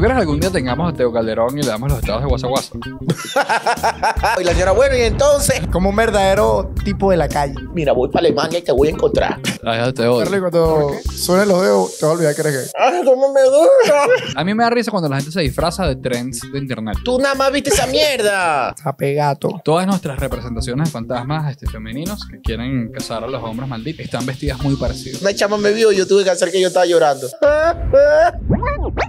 ¿Tú crees que algún día tengamos a Teo Calderón y le damos los estados de WhatsApp? y la señora, bueno, y entonces. Como un verdadero tipo de la calle. Mira, voy para Alemania y te voy a encontrar. Ay, te odio. cuando los dedos, te vas a olvidar que eres ah, me duele! A mí me da risa cuando la gente se disfraza de trends de internet. ¡Tú nada más viste esa mierda! Apegato. Todas nuestras representaciones de fantasmas este, femeninos que quieren casar a los hombres malditos están vestidas muy parecidas. Una chama me vio y yo tuve que hacer que yo estaba llorando.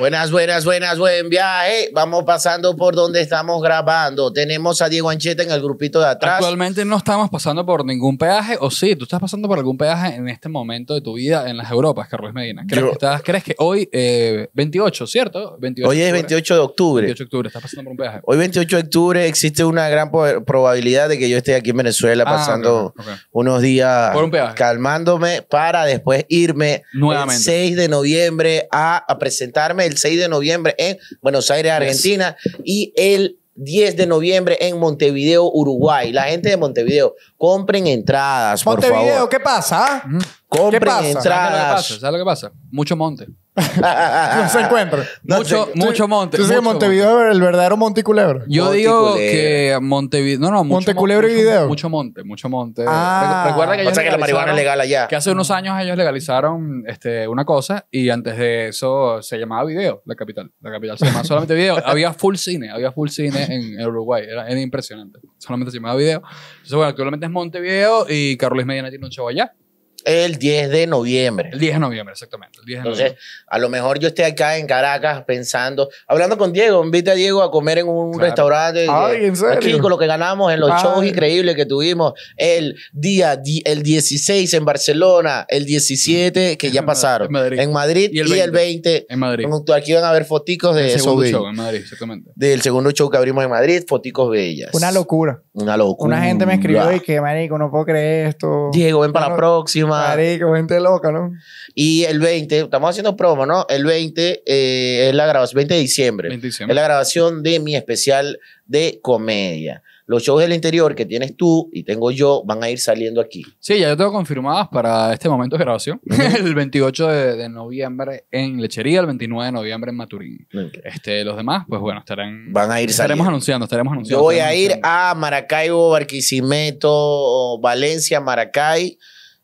Buenas, buenas, buenas, buen viaje. Vamos pasando por donde estamos grabando. Tenemos a Diego Ancheta en el grupito de atrás. Actualmente no estamos pasando por ningún peaje, o sí, tú estás pasando por algún peaje en este momento de tu vida en las Europas, Carlos Medina. ¿Crees, que, hoy, 28, eh, ¿cierto? hoy es 28 de octubre. 28 de octubre, estás pasando por un peaje. Hoy, 28 de octubre, existe una gran probabilidad de que yo esté aquí en Venezuela ah, pasando unos días calmándome para después irme Nuevamente. el 6 de noviembre a presentarme el 6 de noviembre en Buenos Aires, Argentina, y el 10 de noviembre en Montevideo, Uruguay. La gente de Montevideo, compren entradas, Montevideo, por favor. ¿qué pasa? Mm. ¿Qué pasa? entradas. ¿Sabes lo que pasa? Mucho monte. no se encuentra. mucho, mucho monte. Tú que Montevideo el verdadero Monte Yo digo que Montevideo. No, no, mucho Monte y Video. Mucho monte, mucho monte. Ah. Recuerda que que la marihuana legal allá. Que hace unos años ellos legalizaron este, una cosa y antes de eso se llamaba Video, la capital. La capital se llamaba solamente Video. había full cine, había full cine en Uruguay. Era, era impresionante. Solamente se llamaba Video. Entonces, bueno, actualmente es Montevideo y Carlos Medina tiene un show allá. El 10 de noviembre. El 10 de noviembre, exactamente. El 10 de Entonces, a lo mejor yo esté acá en Caracas pensando, hablando con Diego, invita a Diego a comer en un restaurante. Aquí con lo que ganamos en los shows increíbles que tuvimos el día, el 16 en Barcelona, el 17 que ya pasaron. En Madrid. y el 20. el 20 en Madrid. Aquí van a ver foticos de en Madrid, exactamente. Del segundo show que abrimos en Madrid, foticos bellas. Una locura. Una locura. Una gente me escribió y que, marico, no puedo creer esto. Diego, ven para la próxima. Marico, gente loca, ¿no? Y el 20, estamos haciendo promo, ¿no? El 20 eh, es la grabación, 20 de diciembre. de diciembre. Es la grabación de mi especial de comedia los shows del interior que tienes tú y tengo yo van a ir saliendo aquí. Sí, ya yo tengo confirmadas para este momento de grabación. el 28 de, noviembre en Lechería, el 29 de noviembre en Maturín. este, los demás, pues bueno, estarán. Van a ir Estaremos anunciando, estaremos anunciando. Yo voy a ir a Maracaibo, Barquisimeto, Valencia, Maracay.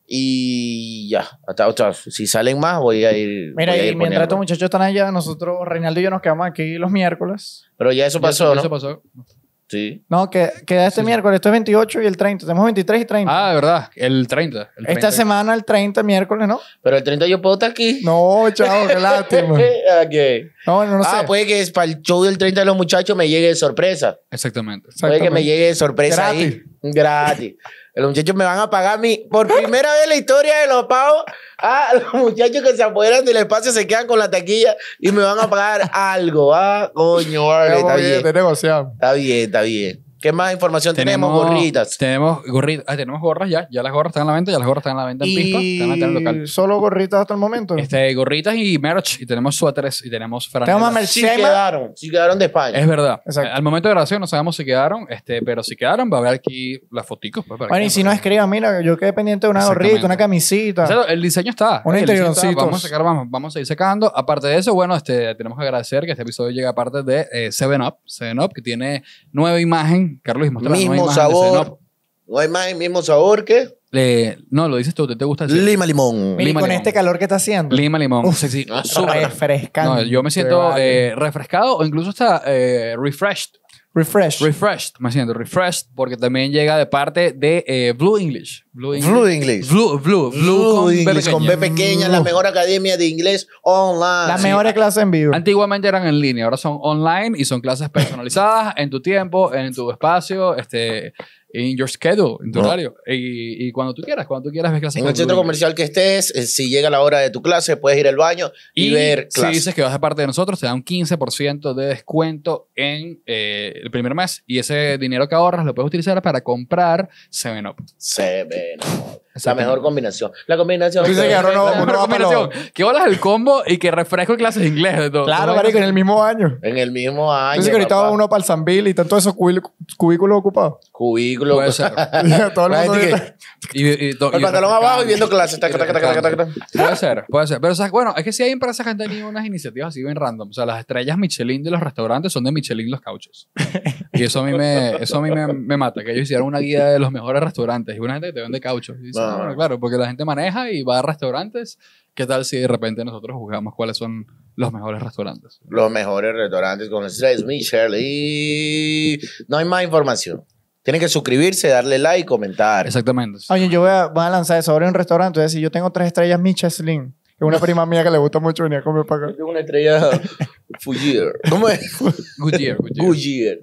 Y ya, hasta, si salen más voy a ir. Mira, y mientras estos muchachos están allá, nosotros, Reinaldo y yo nos quedamos aquí los miércoles. Pero ya eso pasó, ya eso, ¿no? pasó. Sí. No, que queda este miércoles, esto es 28 y el 30. Tenemos 23 y 30. Ah, de verdad, el 30, Esta semana, el 30, miércoles, ¿no? Pero el 30 yo puedo estar aquí. No, chavo, qué lástima. okay. No, no, no ah, puede que para el show del 30 de los muchachos me llegue de sorpresa. Exactamente. Exactamente. Puede que me llegue de sorpresa Gratis. ahí. Gratis los muchachos me van a pagar mi, por primera vez en la historia de los pavos. a ah, los muchachos que se apoderan del espacio se quedan con la taquilla y me van a pagar algo. Ah, coño, vale, está bien. Está bien, está bien. ¿Qué más información tenemos? tenemos gorritas. Tenemos gorritas. Ah, tenemos gorras ya. Ya las gorras están en la venta. Ya las gorras están en la venta en y... ¿Solo gorritas hasta el momento? Este, gorritas y merch. Y tenemos suéteres y tenemos franelas. Tenemos merch. Sí quedaron. si quedaron de España. Es verdad. Exacto. Al momento de grabación no sabemos si quedaron. Este, pero si quedaron va a haber aquí las fotitos pues, bueno, y si no escriban, mira, yo quedé pendiente de una gorrita, una camisita. el diseño está. Un intención. Vamos a sacar, vamos, vamos a ir secando Aparte de eso, bueno, este, tenemos que agradecer que este episodio a parte de eh, Seven Up. Seven Up que tiene nueva imagen Carlos Mismo sabor. no. hay más el mismo sabor que. no, lo dices tú, ¿te, te gusta? Decir? Lima limón. Lima, con este calor que está haciendo. Lima limón. Uf, ah, Refrescante. yo me siento eh, refrescado o incluso está eh, refreshed. Refresh. Refreshed, me siento refreshed porque también llega de parte de eh, Blue English. Blue English. Blue English. Blue, Blue, Blue, Blue con, English, B pequeña, la mejor academia de inglés online. La mejores clase en vivo. Antiguamente eran en línea, ahora son online y son clases personalizadas en tu tiempo, en tu espacio, este, en your schedule, en tu horario. Y, cuando tú quieras, cuando tú quieras ves clases. En el centro comercial que estés, eh, si llega la hora de tu clase, puedes ir al baño y, ver clases. Si dices que vas a parte de nosotros, te da un 15% de descuento en eh, el primer mes. Y ese dinero que ahorras lo puedes utilizar para comprar 7-Up. 7-Up. La mejor combinación. La combinación. Tú que una combinación. Que olas el combo y que refresco clases de inglés. Claro, marico, en el mismo año. En el mismo año. Dice que ahorita uno para el Zambil y están todos esos cubículos ocupados. Cubículos. Puede ser. Todo el pantalón abajo y viendo clases. Puede ser, puede ser. Pero, bueno, es que si hay empresas que han tenido unas iniciativas así bien random. O sea, las estrellas Michelin de los restaurantes son de Michelin los cauchos. Y eso a mí me, eso a mí me, mata. Que ellos hicieron una guía de los mejores restaurantes y una gente que te vende cauchos claro, porque la gente maneja y va a restaurantes. ¿Qué tal si de repente nosotros jugamos cuáles son los mejores restaurantes? Los mejores restaurantes con estrellas Michelle. no hay más información. Tienen que suscribirse, darle like, comentar. Exactamente. Oye, yo voy a, lanzar eso ahora en un restaurante. Es yo tengo tres estrellas Michelin. Es una prima mía que le gusta mucho venir a comer para acá. Yo tengo una estrella Fugier. ¿Cómo es? Goodyear. Goodyear.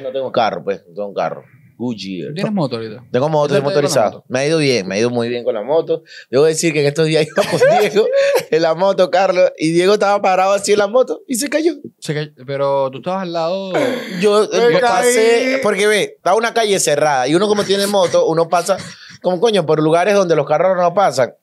No tengo carro, pues. No tengo carro. Tengo Tienes moto Tengo moto, motorizado. Me ha ido bien, me ha ido muy bien con la moto. Debo decir que en estos días iba con Diego en la moto, Carlos, y Diego estaba parado así en la moto y se cayó. pero tú estabas al lado. Yo eh, pasé, porque ve, está una calle cerrada y uno como tiene moto, uno pasa como coño por lugares donde los carros no pasan.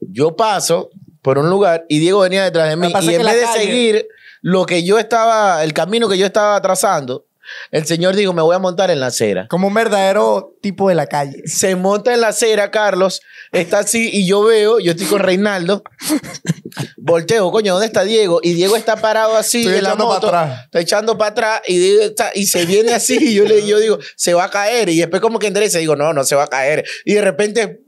Yo paso por un lugar y Diego venía detrás de mí y en vez de seguir lo que yo estaba, el camino que yo estaba trazando, el señor dijo, me voy a montar en la acera. Como un verdadero tipo de la calle. Se monta en la acera, Carlos. Está así y yo veo, yo estoy con Reinaldo. Volteo, coño, ¿dónde está Diego? Y Diego está parado así estoy de la Para atrás. Está echando para atrás y, y se viene así. Y yo, le, yo digo, se va a caer. Y después como que endereza. Digo, no, no se va a caer. Y de repente,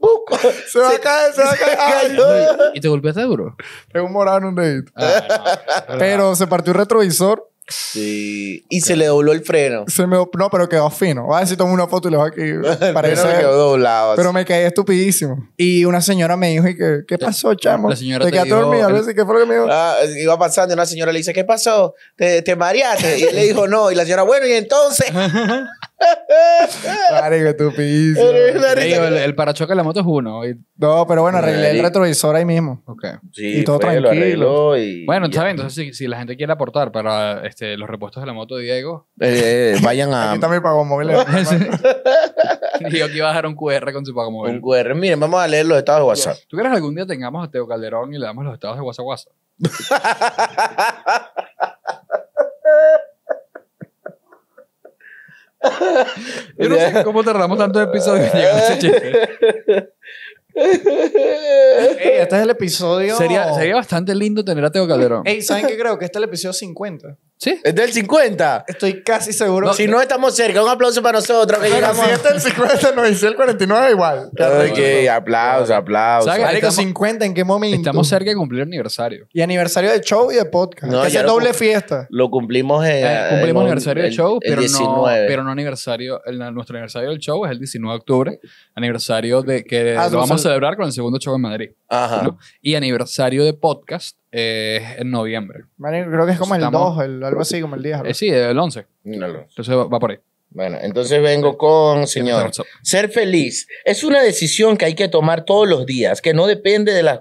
Se va a caer, se va a caer. ¿Y te golpeaste duro? Tengo un morado en un dedito. Ah, Pero se partió el retrovisor Sí. Y se le dobló el freno. Se me, no, pero quedó fino. a ver si tomo una foto y lo aquí. a pero me quedó doblado. Pero me caí estupidísimo. Y una señora me dijo, ¿y qué, pasó, chamo? La señora te, te dormido. ¿Qué fue lo que me dijo? Ah, iba pasando y una señora le dice, ¿qué pasó? ¿Te, te mareaste? Y él le dijo, no. Y la señora, bueno, y entonces. Marico, tú piso. el, parachoque de la moto es uno. No, pero bueno, arreglé el retrovisor ahí mismo. ok. Sí, Y todo tranquilo. Bueno, ¿sabes? Entonces, si, la gente quiere aportar para este, los repuestos de la moto Diego, Eh, eh vayan a Aquí también pagó móvil. Diego que iba a dejar un QR con su pago un QR. Miren, vamos a leer los estados de WhatsApp. ¿Tú crees que algún día tengamos a Teo Calderón y le damos los estados de WhatsApp? Yo no sé cómo tardamos tantos episodios en llegar a ese chiste. este es el episodio. Sería, sería bastante lindo tener a Teo Calderón. ¿saben qué creo? Que este es el episodio 50. ¿Sí? Es del 50. Estoy casi seguro. si no estamos cerca, un aplauso para nosotros. Si es del 50, no dice el 49 igual. Ok, aplauso, aplauso. 50, ¿en qué momento? Estamos cerca de cumplir el aniversario. Y aniversario de show y de podcast. Esa es doble fiesta. Lo cumplimos en, eh, Cumplimos aniversario del show, el pero, No, pero no aniversario. nuestro aniversario del show es el 19 de octubre. Aniversario de que ah, lo vamos a celebrar con el segundo show en Madrid. Ajá. Y aniversario de podcast en noviembre. creo que es como el 2, el, algo así, como el 10. Eh, sí, el 11. Entonces va, por ahí. Bueno, entonces vengo con, señor. Ser feliz es una decisión que hay que tomar todos los días, que no depende de las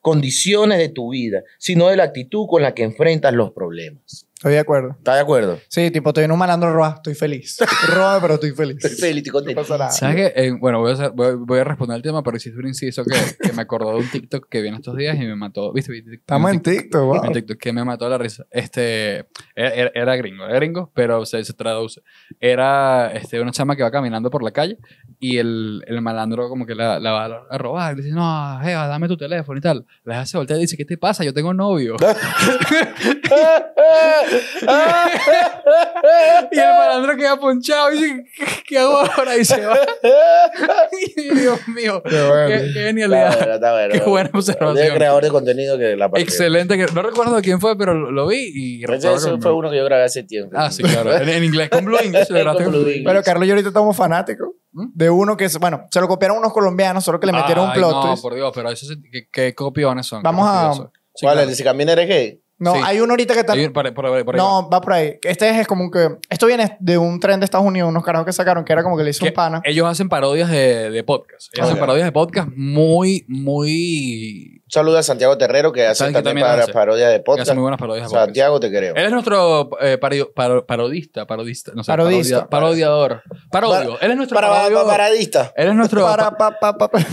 condiciones de tu vida, sino de la actitud con la que enfrentas los problemas. Estoy de acuerdo. ¿Estás de acuerdo? Sí, tipo, estoy en un malandro roa, estoy feliz. roa, pero estoy feliz. Estoy feliz, estoy contento. No pasa nada. ¿Sabes qué? Eh, bueno, voy a, voy, a responder al tema, pero hiciste un inciso que, me acordó de un TikTok que vi en estos días y me mató. ¿Viste? Estamos en TikTok, wow. en TikTok que me mató la risa. Este, era, gringo, era gringo, pero se, se traduce. Era este, una chama que va caminando por la calle y el, el malandro como que la, la va a- robar. dice, no, Eva, dame tu teléfono y tal. Le hace voltear y dice, ¿qué te pasa? Yo tengo novio. y el malandro queda ponchado y dice, ¿qué hago ahora? Y se va. Dios mío. Qué, qué, genialidad. Qué buena observación. creador de contenido que la partió. Excelente. No recuerdo quién fue, pero lo vi. y Ese fue uno que yo grabé hace tiempo. Ah, sí, claro. En, inglés, con Blue English. con Pero Carlos yo ahorita estamos fanáticos ¿Mm? de uno que, bueno, se lo copiaron unos colombianos, solo que le metieron un plot no, por Dios, pero eso, ¿qué, qué copiones son? Vamos a... Sí, ¿Cuál? Claro. si camina eres no, hay uno ahorita que está. no, va. por ahí. Este es, como que. Esto viene de un tren de Estados Unidos, unos carajos que sacaron, que era como que le hizo un pana. Ellos hacen parodias de, de podcast. Ellos ah, hacen parodias de podcast muy, muy. Saluda a Santiago Terrero, que hace también, parodias de podcast. Que hace muy buenas parodias de podcast. Santiago, te creo. Él es nuestro eh, parodista, parodista, no sé. Parodista. parodiador. Parodio. él es nuestro parodio, paradista. Él es nuestro.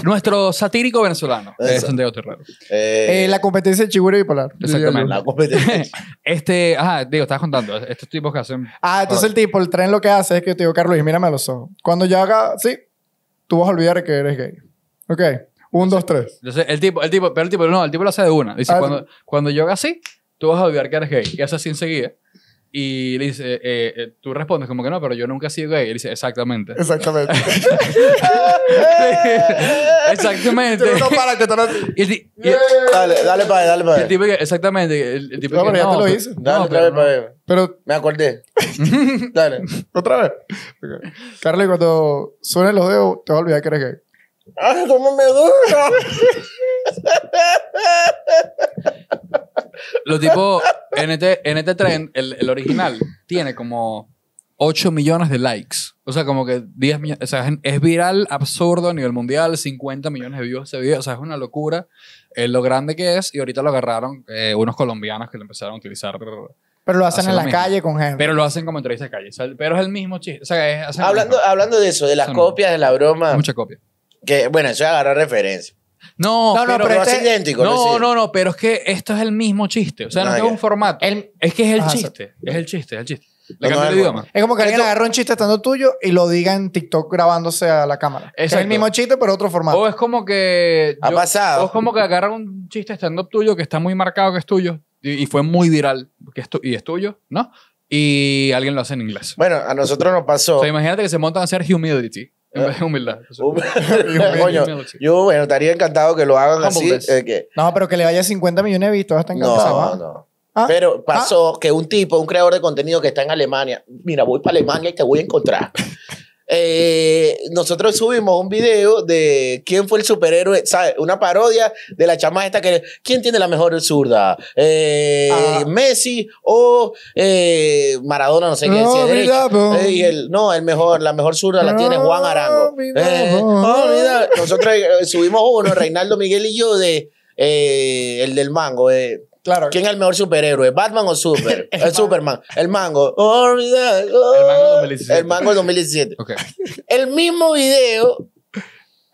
nuestro satírico venezolano, Santiago Terrero. Eh, eh, la competencia de Chigüire y Polar. Exactamente. este, ah digo, estaba contando, estos tipos que hacen. Ah, entonces el tipo, el tren lo que hace es que te digo, Carlos, mírame a los ojos. Cuando yo haga, sí, tú vas a olvidar que eres gay. Ok, un, dos, tres. Entonces, el tipo, el tipo, pero el tipo, no, el tipo lo hace de una. Dice, ah, cuando, cuando yo haga así, tú vas a olvidar que eres gay. Y hace así enseguida. Y le dice, eh, eh, tú respondes como que no, pero yo nunca he sido gay. Y le dice, exactamente. Exactamente. exactamente. No, para que no... y, dale, dale para dale para El tipo que, exactamente. El, tipo ah, no, que, ya te lo hice. Dale, otra vez para Pero me acordé. dale. Otra vez. Carly, cuando suenen los dedos, te vas a olvidar que eres gay. ¡Ay, cómo me dura! Los tipos, en este, en este tren, el, el, original tiene como 8 millones de likes. O sea, como que 10 millones. O sea, es viral, absurdo a nivel mundial, 50 millones de views ese video. O sea, es una locura es eh, lo grande que es. Y ahorita lo agarraron eh, unos colombianos que lo empezaron a utilizar. Pero lo hacen en la calle con gente. Pero lo hacen como entrevista de calle. pero es el mismo chiste. O sea, hablando, hablando de eso, de las copias, de la broma. Mucha copia. Que, bueno, eso es agarrar referencia. No, no, pero, es este- idéntico. No, no, no, pero es que esto es el mismo chiste. O sea, no, ah, es un formato. es que es el chiste. Es el chiste, es el chiste. idioma. Es como que alguien agarra un chiste estando tuyo y lo diga en TikTok grabándose a la cámara. Es el mismo chiste, pero otro formato. O es como que. Ha pasado. O es como que agarra un chiste estando tuyo que está muy marcado que es tuyo y, fue muy viral que esto y es tuyo, ¿no? Y alguien lo hace en inglés. Bueno, a nosotros nos pasó. imagínate que se montan a hacer humidity es eh, humildad. yo bueno, estaría encantado que lo hagan así. Eh, no, pero que le vaya 50 millones de vistas hasta encantado. ¿ah? No, no. ¿Ah? Pero ¿Ah? pasó que un tipo, un creador de contenido que está en Alemania, mira, voy para Alemania y te voy a encontrar eh, nosotros subimos un video de quién fue el superhéroe, ¿sabes? Una parodia de la chama esta que quién tiene la mejor zurda, eh, ah. Messi o eh, Maradona, no sé qué no, decir, eh, el, no, el mejor, la mejor zurda la tiene Juan Arango. Eh, nosotros eh, subimos uno, Reinaldo Miguel y yo de el del mango. de Claro. ¿Quién es el mejor superhéroe? ¿Batman o Super? el, Superman. El mango. Oh, el mango 2017. El mango 2017. El mismo video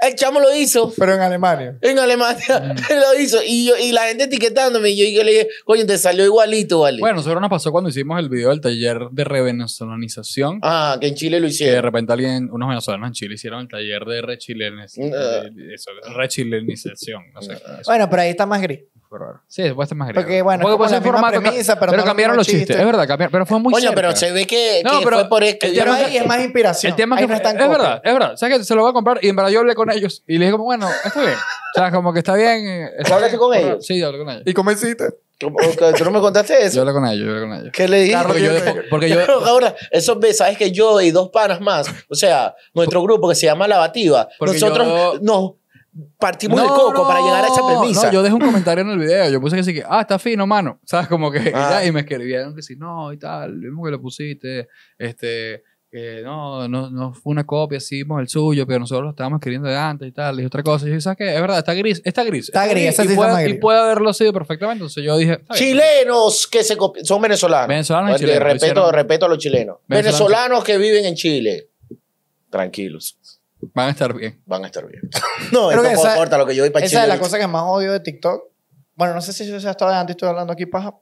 el chamo lo hizo. Pero en Alemania. En Alemania mm. lo hizo. Y, la gente etiquetándome. Y yo, le dije, coño, te salió igualito, ¿vale? Bueno, nosotros nos pasó cuando hicimos el video del taller de re-venezolanización. Ah, que en Chile lo hicieron. de repente alguien, unos venezolanos en Chile hicieron el taller de rechilenes. chilenización ah. Eso, rechilenización. No ah. Bueno, pero ahí está más gris. Sí, puede ser más grave. Porque bueno, pues es formato, pero, cambiaron los chistes. Es verdad, cambiaron, pero fue muy chiste. Oye, pero se ve que, no, pero fue por eso. Pero ahí es más inspiración. El tema que no es, es verdad, es verdad. O sea que se lo voy a comprar y en verdad yo hablé con ellos y les dije como, bueno, está bien. O sea, como que está bien. Eh, está ¿Hablaste con ellos? Sí, hablé con ellos. ¿Y cómo hiciste? ¿Tú no me contaste eso? Yo hablé con ellos, yo hablé con ellos. ¿Qué le dije? Claro, porque, yo, ahora, eso, sabes que yo y dos panas más, o sea, nuestro grupo que se llama lavativa nosotros no partimos del el coco para llegar a esa premisa. yo dejé un comentario en el video. Yo puse que sí que, ah, está fino, mano. ¿Sabes? Como que. Ah. Y, me escribieron que sí, no, y tal. lo mismo que lo pusiste. Este. Que no, no, no fue una copia, hicimos el suyo, pero nosotros lo estábamos queriendo de antes y tal. Y otra cosa. Y yo, ¿sabes qué? Es verdad, está gris. Está gris. Está, gris, y, puede, y haberlo sido perfectamente. Entonces yo dije. Chilenos que se son venezolanos. Venezolanos y chilenos. Respeto, a los chilenos. venezolanos que viven en Chile. Tranquilos. Van a estar bien. Van a estar bien. no, Creo eso importa lo que yo para Pachillo. Esa es la cosa que más odio de TikTok. Bueno, no sé si eso se ha estado antes, estoy hablando aquí paja.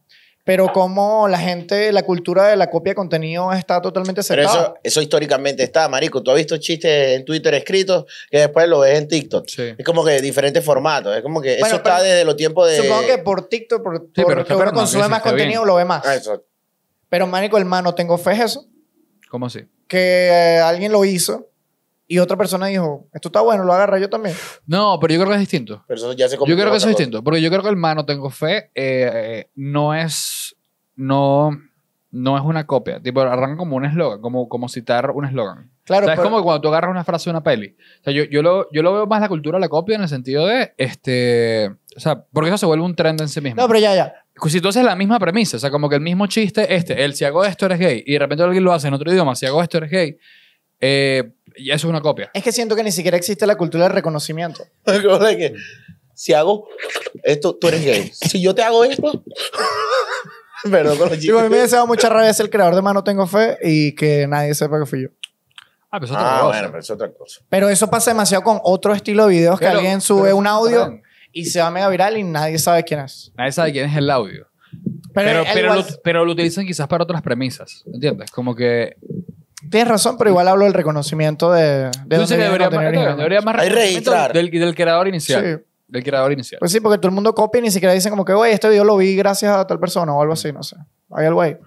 Pero como la gente, la cultura de la copia de contenido está totalmente cerrada. Pero eso, históricamente está, marico. Tú has visto chistes en Twitter escritos que después lo ves en TikTok. Sí. Es como que diferentes formatos. Es como que eso está desde los tiempos de... Supongo que por TikTok, por, uno consume más contenido, lo ve más. Ah, eso. Pero, marico, hermano, tengo fe en eso. ¿Cómo así? Que eh, alguien lo hizo y otra persona dijo, esto está bueno, lo agarra yo también. No, pero yo creo que es distinto. yo creo que eso es distinto, porque yo creo que el mano tengo fe eh, eh, no es no no es una copia, tipo arranca como un eslogan, como, como citar un eslogan. Claro, o sea, es como cuando tú agarras una frase de una peli. O sea, yo, yo, lo, yo lo veo más la cultura la copia en el sentido de, este, o sea, porque eso se vuelve un trend en sí mismo. No, pero ya, ya. Pues si tú haces la misma premisa, o sea, como que el mismo chiste, este, el si hago esto eres gay, y de repente alguien lo hace en otro idioma, si hago esto eres gay, eh, y eso es una copia. Es que siento que ni siquiera existe la cultura del reconocimiento. que si hago esto, tú eres gay. Si yo te hago esto. Perdón con los me deseaba mucha rabia ser el creador de Mano Tengo Fe y que nadie sepa que fui yo. Ah, pero eso es otra ah, cosa. pero eso pasa demasiado con otro estilo de videos que alguien sube un audio y se va mega viral y nadie sabe quién es. Nadie sabe quién es el audio. Pero, Pero, lo, pero lo utilizan quizás para otras premisas, ¿entiendes? Como que Tienes razón, pero igual hablo del reconocimiento de. de debería, más, debería reconocimiento del, del, creador inicial. Sí. Del creador inicial. Pues sí, porque todo el mundo copia y ni siquiera dicen como que, güey, este video lo vi gracias a tal persona o algo así, no sé. Hay algo ahí.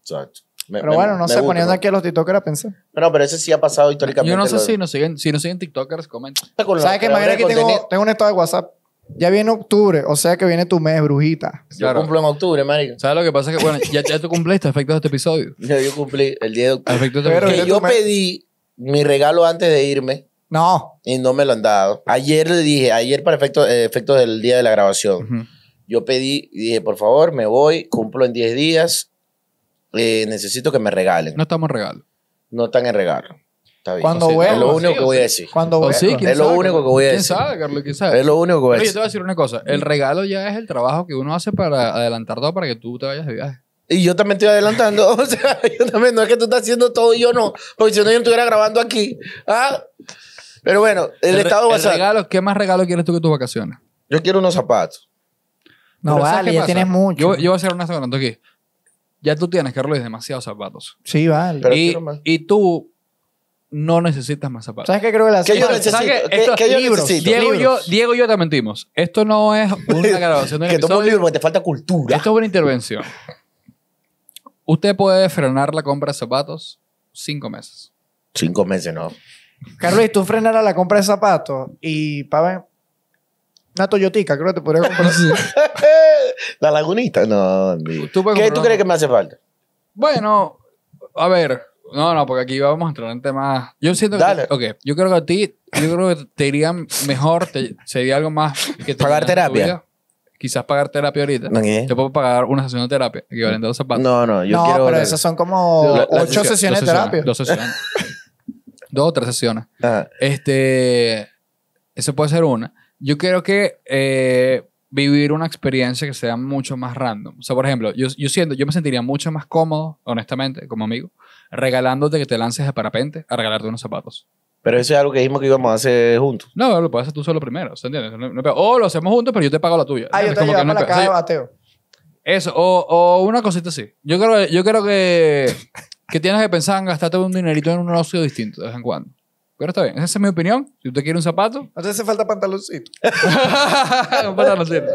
Exacto. pero bueno, no sé, poniendo aquí a los TikTokers pensé. pensar. Pero, pero sí ha pasado históricamente. Yo no sé si, nos siguen, si siguen TikTokers, comenten. ¿Sabes qué? Imagina que tengo, tengo un estado de WhatsApp ya viene octubre, o sea que viene tu mes, brujita. Yo cumplo en octubre, marico. ¿Sabes lo que pasa? Que, bueno, ya, tú cumpliste efectos de este episodio. Yo cumplí el día de octubre. Que este yo pedí mi regalo antes de irme No. y no me lo han dado. Ayer le dije, ayer para eh, efectos del día de la grabación, yo pedí y dije, por favor, me voy, cumplo en 10 días, eh, necesito que me regalen. No estamos en regalo. No están en regalo. Cuando vuelva, Es lo único que voy a decir. Cuando vuelva. es lo único que voy a decir. ¿Quién sabe, Carlos? sabe? Es lo único que voy a decir. Oye, te voy a decir una cosa. El mm. regalo ya es el trabajo que uno hace para adelantar todo para que tú te vayas de viaje. Y yo también estoy adelantando. O sea, yo también. No es que tú estás haciendo todo y yo no. Porque si no, yo estuviera grabando aquí. ¿Ah? Pero bueno, el, estado va a ser... ¿Qué más regalo quieres tú que tus vacaciones? Yo quiero unos zapatos. No vale, ya tienes muchos. Yo, voy a hacer una segunda aquí. Ya tú tienes, Carlos, demasiados zapatos. Sí, vale. y tú no necesitas más zapatos. ¿Sabes qué creo que la ¿Qué yo necesito? qué? yo Diego, y yo, te mentimos. Esto no es una grabación de Que toma un libro porque te falta cultura. Esto es una intervención. Usted puede frenar la compra de zapatos cinco meses. Cinco meses, ¿no? Carlos, tú frenarás la compra de zapatos y, para ver, una Toyotica, creo que te podría comprar. La lagunita, no. ¿Qué tú crees que me hace falta? Bueno, a ver, no, no, porque aquí vamos a entrar en temas. Yo siento Dale. que. Okay, yo creo que a ti, yo creo que te iría mejor, sería algo más que Pagar terapia. Quizás pagar terapia ahorita. Yo Te puedo pagar una sesión de terapia equivalente a dos zapatos. No, no, yo no, pero esas son como ocho sesiones de terapia. Dos sesiones. dos o tres sesiones. Este. Eso puede ser una. Yo creo que eh, vivir una experiencia que sea mucho más random. O sea, por ejemplo, yo, yo siento, yo me sentiría mucho más cómodo, honestamente, como amigo, regalándote que te lances a parapente a regalarte unos zapatos. Pero eso es algo que dijimos que íbamos a hacer juntos. No, lo puedes hacer tú solo primero, ¿entiendes? No, o lo hacemos juntos, pero yo te pago la tuya. Ah, yo te llevo no la caja de Eso, o, una cosita así. Yo creo, yo creo que, que tienes que pensar en gastarte un dinerito en un ocio distinto de vez en cuando. Pero está bien, esa es mi opinión. Si usted quiere un zapato. a te hace falta pantaloncito. un pantaloncito.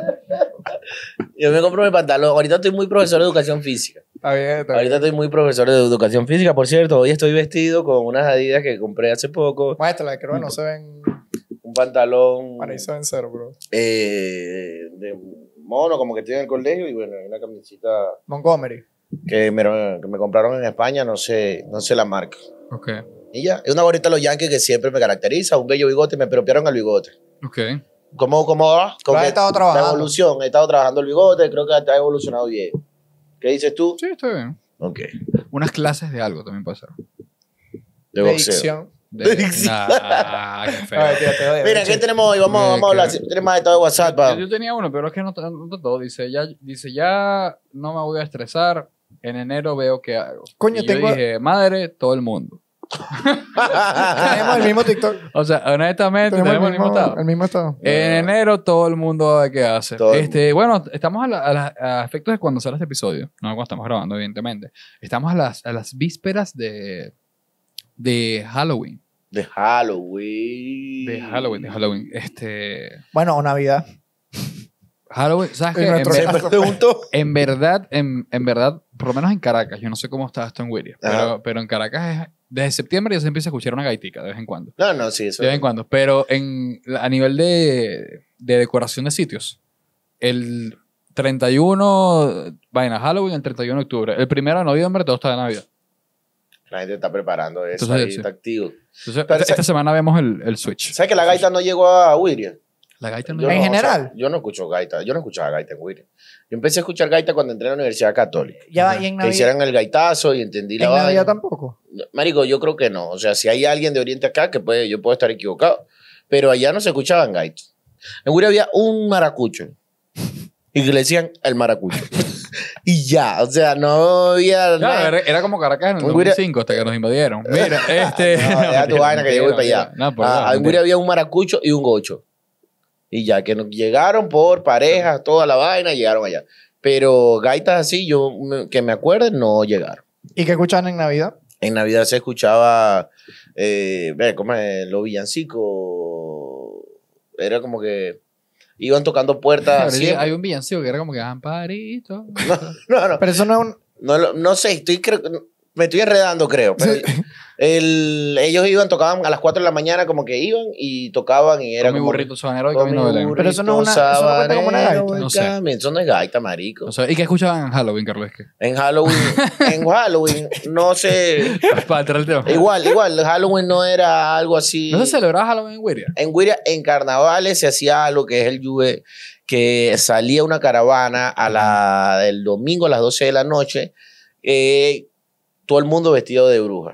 Yo me compro mi pantalón. Ahorita estoy muy profesor de educación física. Ahorita estoy muy profesor de educación física. Por cierto, hoy estoy vestido con unas adidas que compré hace poco. Maestra, creo que no se ven. Un pantalón. Para se cero, bro. Eh, de mono, como que tiene en el colegio. Y bueno, una camisita. Montgomery. Que me, que me compraron en España, no sé, no sé la marca. Ok. Y ya. Es una gorrita de los Yankees que siempre me caracteriza. Un bello bigote, me apropiaron al bigote. Ok. ¿Cómo, cómo va? ¿Cómo ha estado trabajando? La evolución. He estado trabajando el bigote, creo que ha evolucionado bien. ¿Qué dices tú? Sí, estoy bien. Ok. Unas clases de algo también puede ser. de boxeo. De, Mira, ¿qué tenemos hoy? Vamos, vamos a hablar. Que... Tenemos más todo de WhatsApp. Yo, yo, tenía uno, pero es que no, no todo. Dice ya, dice, ya no me voy a estresar. En enero veo qué hago. Coño, y yo tengo... dije, madre, todo el mundo tenemos el mismo TikTok. O sea, honestamente, el, mismo, En enero todo el mundo sabe qué hace. este, bueno, estamos a, efectos de cuando sale este episodio. No cuando estamos grabando, evidentemente. Estamos a las, a las vísperas de, de Halloween. De Halloween. De Halloween, de Halloween. Este... Bueno, Navidad. Halloween, ¿sabes qué? En, verdad, en, verdad, por lo menos en Caracas, yo no sé cómo está esto en Willy, pero, en Caracas es, desde septiembre ya se empieza a escuchar una gaitica de vez en cuando. No, no, sí, eso. De vez en cuando, pero en, a nivel de, de decoración de sitios, el 31, vaina, Halloween, el 31 de octubre, el primero de noviembre todo está de Navidad. La gente está preparando eso, Entonces, está activo. esta, semana vemos el, el Switch. ¿Sabes que la gaita no llegó a William? La gaita En general. yo no escucho gaita. Yo no escuchaba gaita en Guire. Yo empecé a escuchar gaita cuando entré a la Universidad Católica. Que hicieran el gaitazo y entendí la ¿En Navidad tampoco? Marico, yo creo que no. O sea, si hay alguien de Oriente acá, que puede, yo puedo estar equivocado. Pero allá no se escuchaban gaitas. En Guire había un maracucho. Y le decían el maracucho. y ya, o sea, no había. No, era, como Caracas en el 2005 hasta que nos invadieron. Mira, este. no, no, tu vaina que yo voy para allá. No, ah, en Muria había un maracucho y un gocho. Y ya que llegaron por parejas, toda la vaina, llegaron allá. Pero gaitas así, yo que me acuerde, no llegaron. ¿Y qué escuchaban en Navidad? En Navidad se escuchaba, eh, ¿cómo Los villancicos. Era como que iban tocando puertas. hay un villancico que era como que amparito. No, no, no. Pero eso no es un. No, no sé, estoy creo, me estoy enredando, creo. Pero, el, ellos iban, tocaban a las 4 de la mañana, como que iban y tocaban y era. Con como, mi burrito sabanero de Pero eso no es una, eso no una gaita. No sé. Eso no es gaita, marico. ¿Y qué escuchaban en Halloween, Carlos? En Halloween, en Halloween, no sé. Para el tema. Igual, igual, Halloween no era algo así. ¿No se celebraba Halloween en Wiria? En Wiria, en carnavales se hacía lo que es el Juve, que salía una caravana a la, el domingo a las 12 de la noche, eh, todo el mundo vestido de bruja.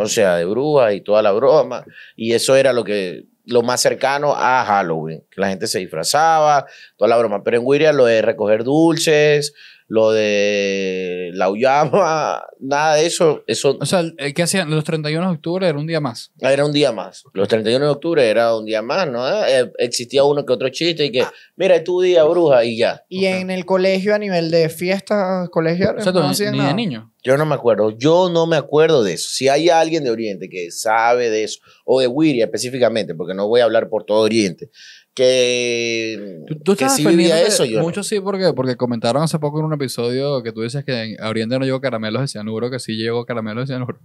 O sea, de brujas y toda la broma. Y eso era lo que lo más cercano a Halloween. Que la gente se disfrazaba, toda la broma. Pero en Wiria lo de recoger dulces, lo de la Uyama, nada de eso. eso o sea, ¿qué hacían? Los 31 de octubre era un día más. Era un día más. Los 31 de octubre era un día más, ¿no? Eh, existía uno que otro chiste y que, ah. mira, tú tu día, bruja, y ya. ¿Y en el colegio a nivel de fiestas colegio, O sea, de niño. Yo no me acuerdo, yo no me acuerdo de eso. Si hay alguien de Oriente que sabe de eso, o de Wiria específicamente, porque no voy a hablar por todo Oriente, que, ¿Tú, sí vivía eso. Yo muchos sí, porque, porque comentaron hace poco en un episodio que tú dices que en Oriente no llegó caramelos de cianuro, que sí llegó caramelos de cianuro.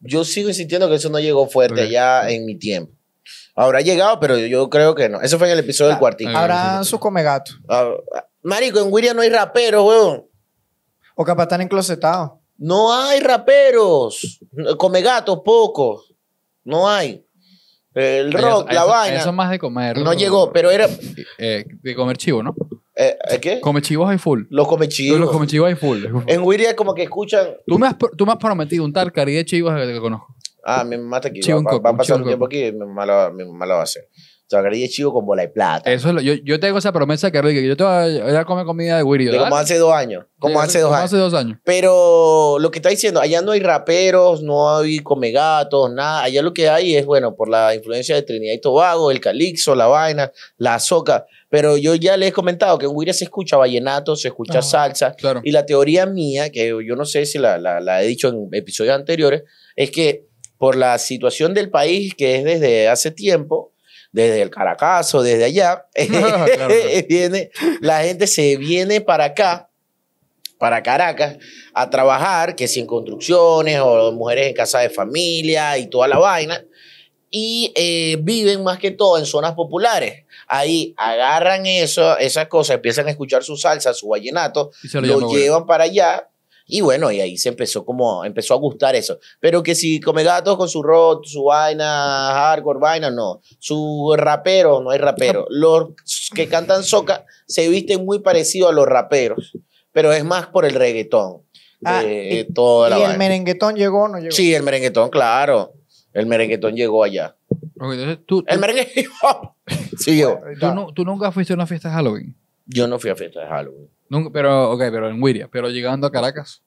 Yo sigo insistiendo que eso no llegó fuerte ya en mi tiempo. Habrá llegado, pero yo creo que no. Eso fue en el episodio del ah, cuartito. Habrá sus comegatos. Ah, marico, en Wiria no hay raperos, weón. O capaz están enclosetados. No hay raperos. Comegatos, pocos. No hay. El rock, la vaina. Eso más de comer. No llegó, pero era. eh, de comer chivo, ¿no? Eh, eh, ¿Qué? Come chivos hay full. Los come chivos. Los come chivos hay full. En Wiria como que escuchan. Tú me has, tú prometido un tal de chivos que, conozco. Ah, mi mamá aquí. Chivo va, va, a pasar un tiempo aquí y me base va a con bola de plata. Eso es yo, tengo esa promesa que yo te voy a, comer comida de Wirio. como hace dos años. Como, hace, dos años. hace dos años. Pero lo que está diciendo, allá no hay raperos, no hay comegatos, nada. Allá lo que hay es, bueno, por la influencia de Trinidad y Tobago, el calixo, la vaina, la soca. Pero yo ya les he comentado que en se escucha vallenato, se escucha salsa. Claro. Y la teoría mía, que yo no sé si la, he dicho en episodios anteriores, es que por la situación del país, que es desde hace tiempo, desde el o desde allá, viene, la gente se viene para acá, para Caracas, a trabajar, que si en construcciones o mujeres en casa de familia y toda la vaina, y eh, viven más que todo en zonas populares. Ahí agarran eso, esas cosas, empiezan a escuchar su salsa, su vallenato, lo llevan para allá, y bueno, y ahí se empezó como, empezó a gustar eso. Pero que si come gatos con su rock, su vaina, hardcore vaina, no. Su rapero, no hay rapero. Los que cantan soca se visten muy parecido a los raperos, pero es más por el reggaetón. Ah, eh, y, eh, el merenguetón llegó o no llegó? Sí, el merenguetón, claro. El merenguetón llegó allá. ¿tú, el merenguetón sí, yo. ¿tú, ¿Tú nunca fuiste a una fiesta de Halloween? Yo no fui a fiesta de Halloween pero, ok, pero en Wiria, pero llegando a Caracas.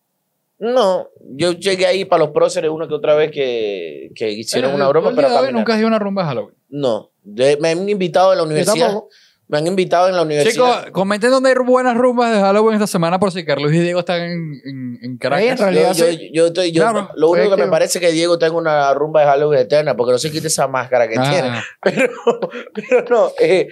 No, yo llegué ahí para los próceres una que otra vez que, hicieron eh, una broma, pero ¿Nunca has ido una rumba de Halloween? No, me han invitado en la universidad. Me han invitado en la universidad. Chicos, comenten dónde hay buenas rumbas de Halloween esta semana por si Carlos y Diego están en, Caracas. en realidad, yo, lo único que me parece es que Diego tenga una rumba de Halloween eterna, porque no se quite esa máscara que ah. tiene. Pero, pero no, eh,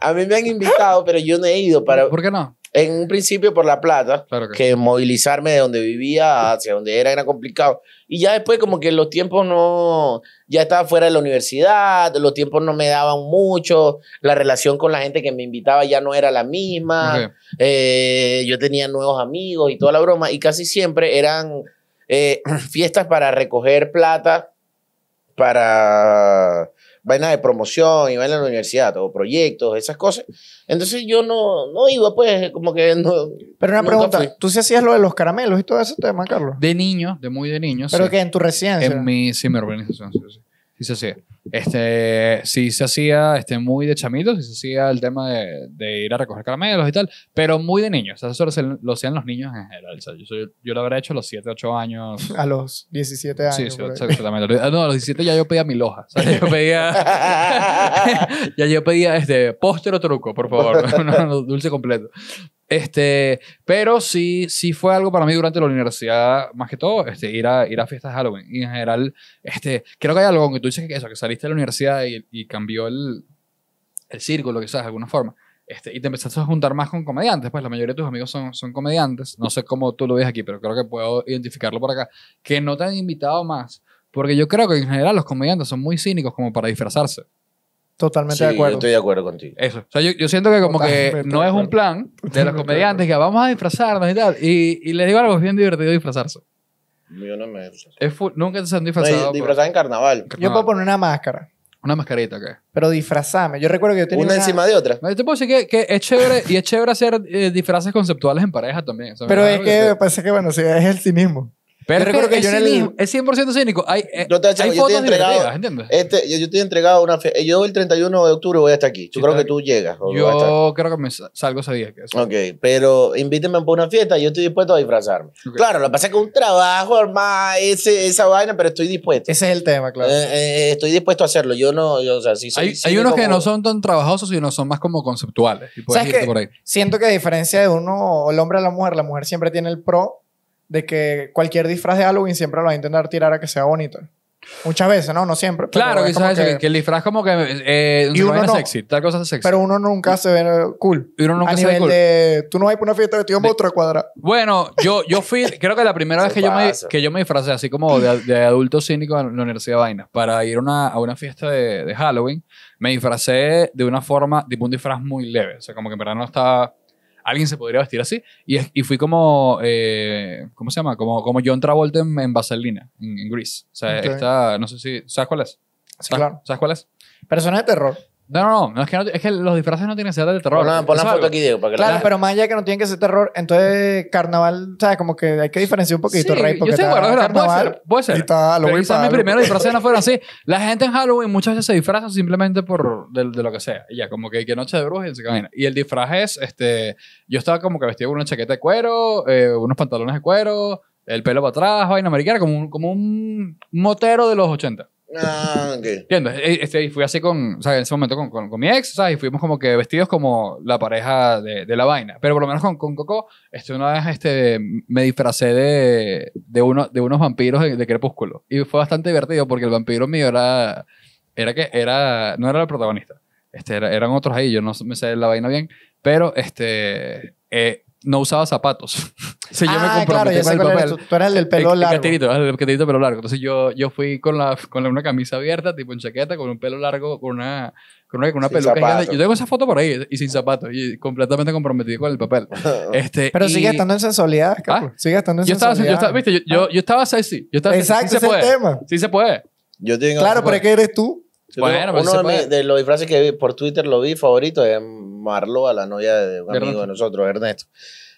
a mí me han invitado, pero yo no he ido para... ¿Por qué no? en un principio por la plata, que, movilizarme de donde vivía hacia donde era era complicado. Y ya después como que los tiempos no, ya estaba fuera de la universidad, los tiempos no me daban mucho, la relación con la gente que me invitaba ya no era la misma, eh, yo tenía nuevos amigos y toda la broma, y casi siempre eran eh, fiestas para recoger plata, para vainas de promoción y vainas en la universidad, o proyectos, esas cosas. Entonces yo no, no iba, pues, como que Pero una pregunta, ¿tú sí hacías lo de los caramelos y todo te tema, Carlos? De niño, de muy de niño. ¿Pero que en tu residencia? En mi, sí, mi organización sí, sí. Sí se hacía. Este, sí se hacía este, muy de chamitos, sí se hacía el tema de, de, ir a recoger caramelos y tal, pero muy de niños. eso lo hacían los niños en general. yo, yo, lo habría hecho a los 7, 8 años. A los 17 años. Sí, exactamente. No, a los 17 ya yo pedía mi loja. O yo pedía. ya yo pedía este, póster o truco, por favor. dulce completo. Este, pero sí, sí fue algo para mí durante la universidad, más que todo, este, ir a, ir a fiestas Halloween. Y en general, este, creo que hay algo que tú dices que eso, que salí saliste la universidad y, cambió el, el círculo, quizás, de alguna forma. Este, y te empezaste a juntar más con comediantes, pues la mayoría de tus amigos son, son comediantes, no sé cómo tú lo ves aquí, pero creo que puedo identificarlo por acá, que no te han invitado más, porque yo creo que en general los comediantes son muy cínicos como para disfrazarse. Totalmente de acuerdo. Yo estoy de acuerdo contigo. Eso. O sea, yo, siento que como que no es un plan de los comediantes que vamos a disfrazarnos y tal. Y, y les digo algo, es bien divertido disfrazarse. Yo no me. Es Nunca te han disfrazado. No, en carnaval. Yo puedo poner una máscara, Una mascarita, ¿qué? pero disfrazame. Yo recuerdo que yo tenía Una encima de otra. Yo te puedo decir que, es chévere y es chévere hacer eh, disfraces conceptuales en pareja también. Pero es que que parece que, bueno, es el cinismo. Pero recuerdo que, yo el... Es 100% cínico. Hay, eh, yo hay fotos estoy entregado, Este, yo, yo, estoy entregado una Yo el 31 de octubre voy hasta aquí. Yo creo que tú llegas. Yo creo que me salgo ese día. Que Ok, pero invíteme a una fiesta yo estoy dispuesto a disfrazarme. Claro, lo que pasa es que un trabajo, más esa vaina, pero estoy dispuesto. Ese es el tema, claro. Eh, eh, estoy dispuesto a hacerlo. Yo no, o sea, Hay, hay unos que no son tan trabajosos, sino son más como conceptuales. ¿Sabes Siento que a diferencia de uno, el hombre a la mujer, la mujer siempre tiene el pro de que cualquier disfraz de Halloween siempre lo va a intentar tirar a que sea bonito. Muchas veces, ¿no? No siempre. claro, quizás es que, que, el disfraz como que eh, y uno no, sexy, tal cosa sexy. Pero uno nunca se ve cool. Y uno nunca se ve cool. de... Tú no vas a ir por una fiesta vestido en otra cuadra Bueno, yo, yo fui... creo que la primera vez que yo, me, que yo me disfracé así como de, adulto cínico en la Universidad de Vainas para ir una, a una fiesta de, de, Halloween, me disfracé de una forma, ...de un disfraz muy leve. O sea, como que en verdad no estaba alguien se podría vestir así. Y, y fui como, eh, ¿cómo se llama? Como, como John Travolta en, en Vaselina, en, gris Grease. O sea, está... no sé si, ¿sabes cuál es? Sí, claro. ¿Sabes cuál es? Persona de terror. No, no, no, es que, los disfraces no tienen que ser de terror. Pon no, pon la foto aquí, Diego, para que Claro, pero más allá que no tienen que ser terror, entonces carnaval, ¿sabes? Como que hay que diferenciar un poquito, Rey, porque yo estoy está carnaval, puede ser, puede ser. Y está Halloween, pero quizás mis primeros disfraces no fueron así. La gente en Halloween muchas veces se disfraza simplemente por de, lo que sea. ya, como que, hay que noche de brujas y se camina. Y el disfraz es, este, yo estaba como que vestido con una chaqueta de cuero, eh, unos pantalones de cuero, el pelo para atrás, vaina americana, como un, como un motero de los 80. Ah, e, Este, y fui así con, o sea, en ese momento con, con, mi ex, ¿sabes? Y fuimos como que vestidos como la pareja de, de la vaina. Pero por lo menos con, con Coco, este, una vez este, me disfracé de, de, uno, de unos vampiros de, Crepúsculo. Y fue bastante divertido porque el vampiro mío era, era que era, no era el protagonista. Este, eran otros ahí, yo no me sé la vaina bien. Pero este, eh, no usaba zapatos. yo ah, me comprometí con el papel. Tú, tú eras el del pelo largo. El catirito. el catirito pelo largo. Entonces yo, yo fui con, la, con una camisa abierta, tipo en chaqueta, con un pelo largo, con una, con una, con una peluca gigante. Yo tengo esa foto por ahí y sin zapatos y completamente comprometido con el papel. este, Pero y... sigue estando en sensualidad, ¿Ah? Sigue estando en yo estaba, sensualidad. Yo estaba, viste, yo, yo, ah. estaba sexy. Yo estaba Exacto, ese tema. Sí se puede. Yo tengo claro, pero es que eres tú. bueno, uno de, de, los disfraces que vi por Twitter lo vi favorito. es Marlo, a la novia de un amigo de nosotros, Ernesto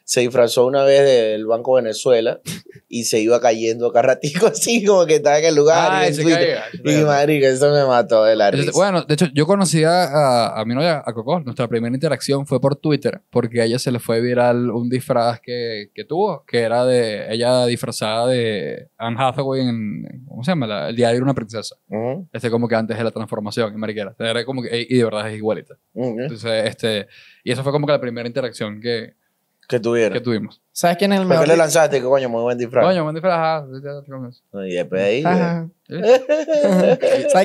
se disfrazó una vez del Banco Venezuela y se iba cayendo carratico así como que estaba en el lugar. y, madre eso me mató de la risa. Bueno, de hecho, yo conocía a, a mi novia, a Coco. Nuestra primera interacción fue por Twitter porque a ella se le fue viral un disfraz que, que tuvo, que era de ella disfrazada de Anne Hathaway en, ¿cómo se llama? el diario de una princesa. Este como que antes de la transformación, en mariquera. Era como y de verdad es igualita. Entonces, este, y eso fue como que la primera interacción que que tuvieron. Que tuvimos. ¿Sabes quién es el mejor? le lanzaste? Que coño, muy buen disfraz. Coño, buen disfraz. Y después ahí. ¿Sabes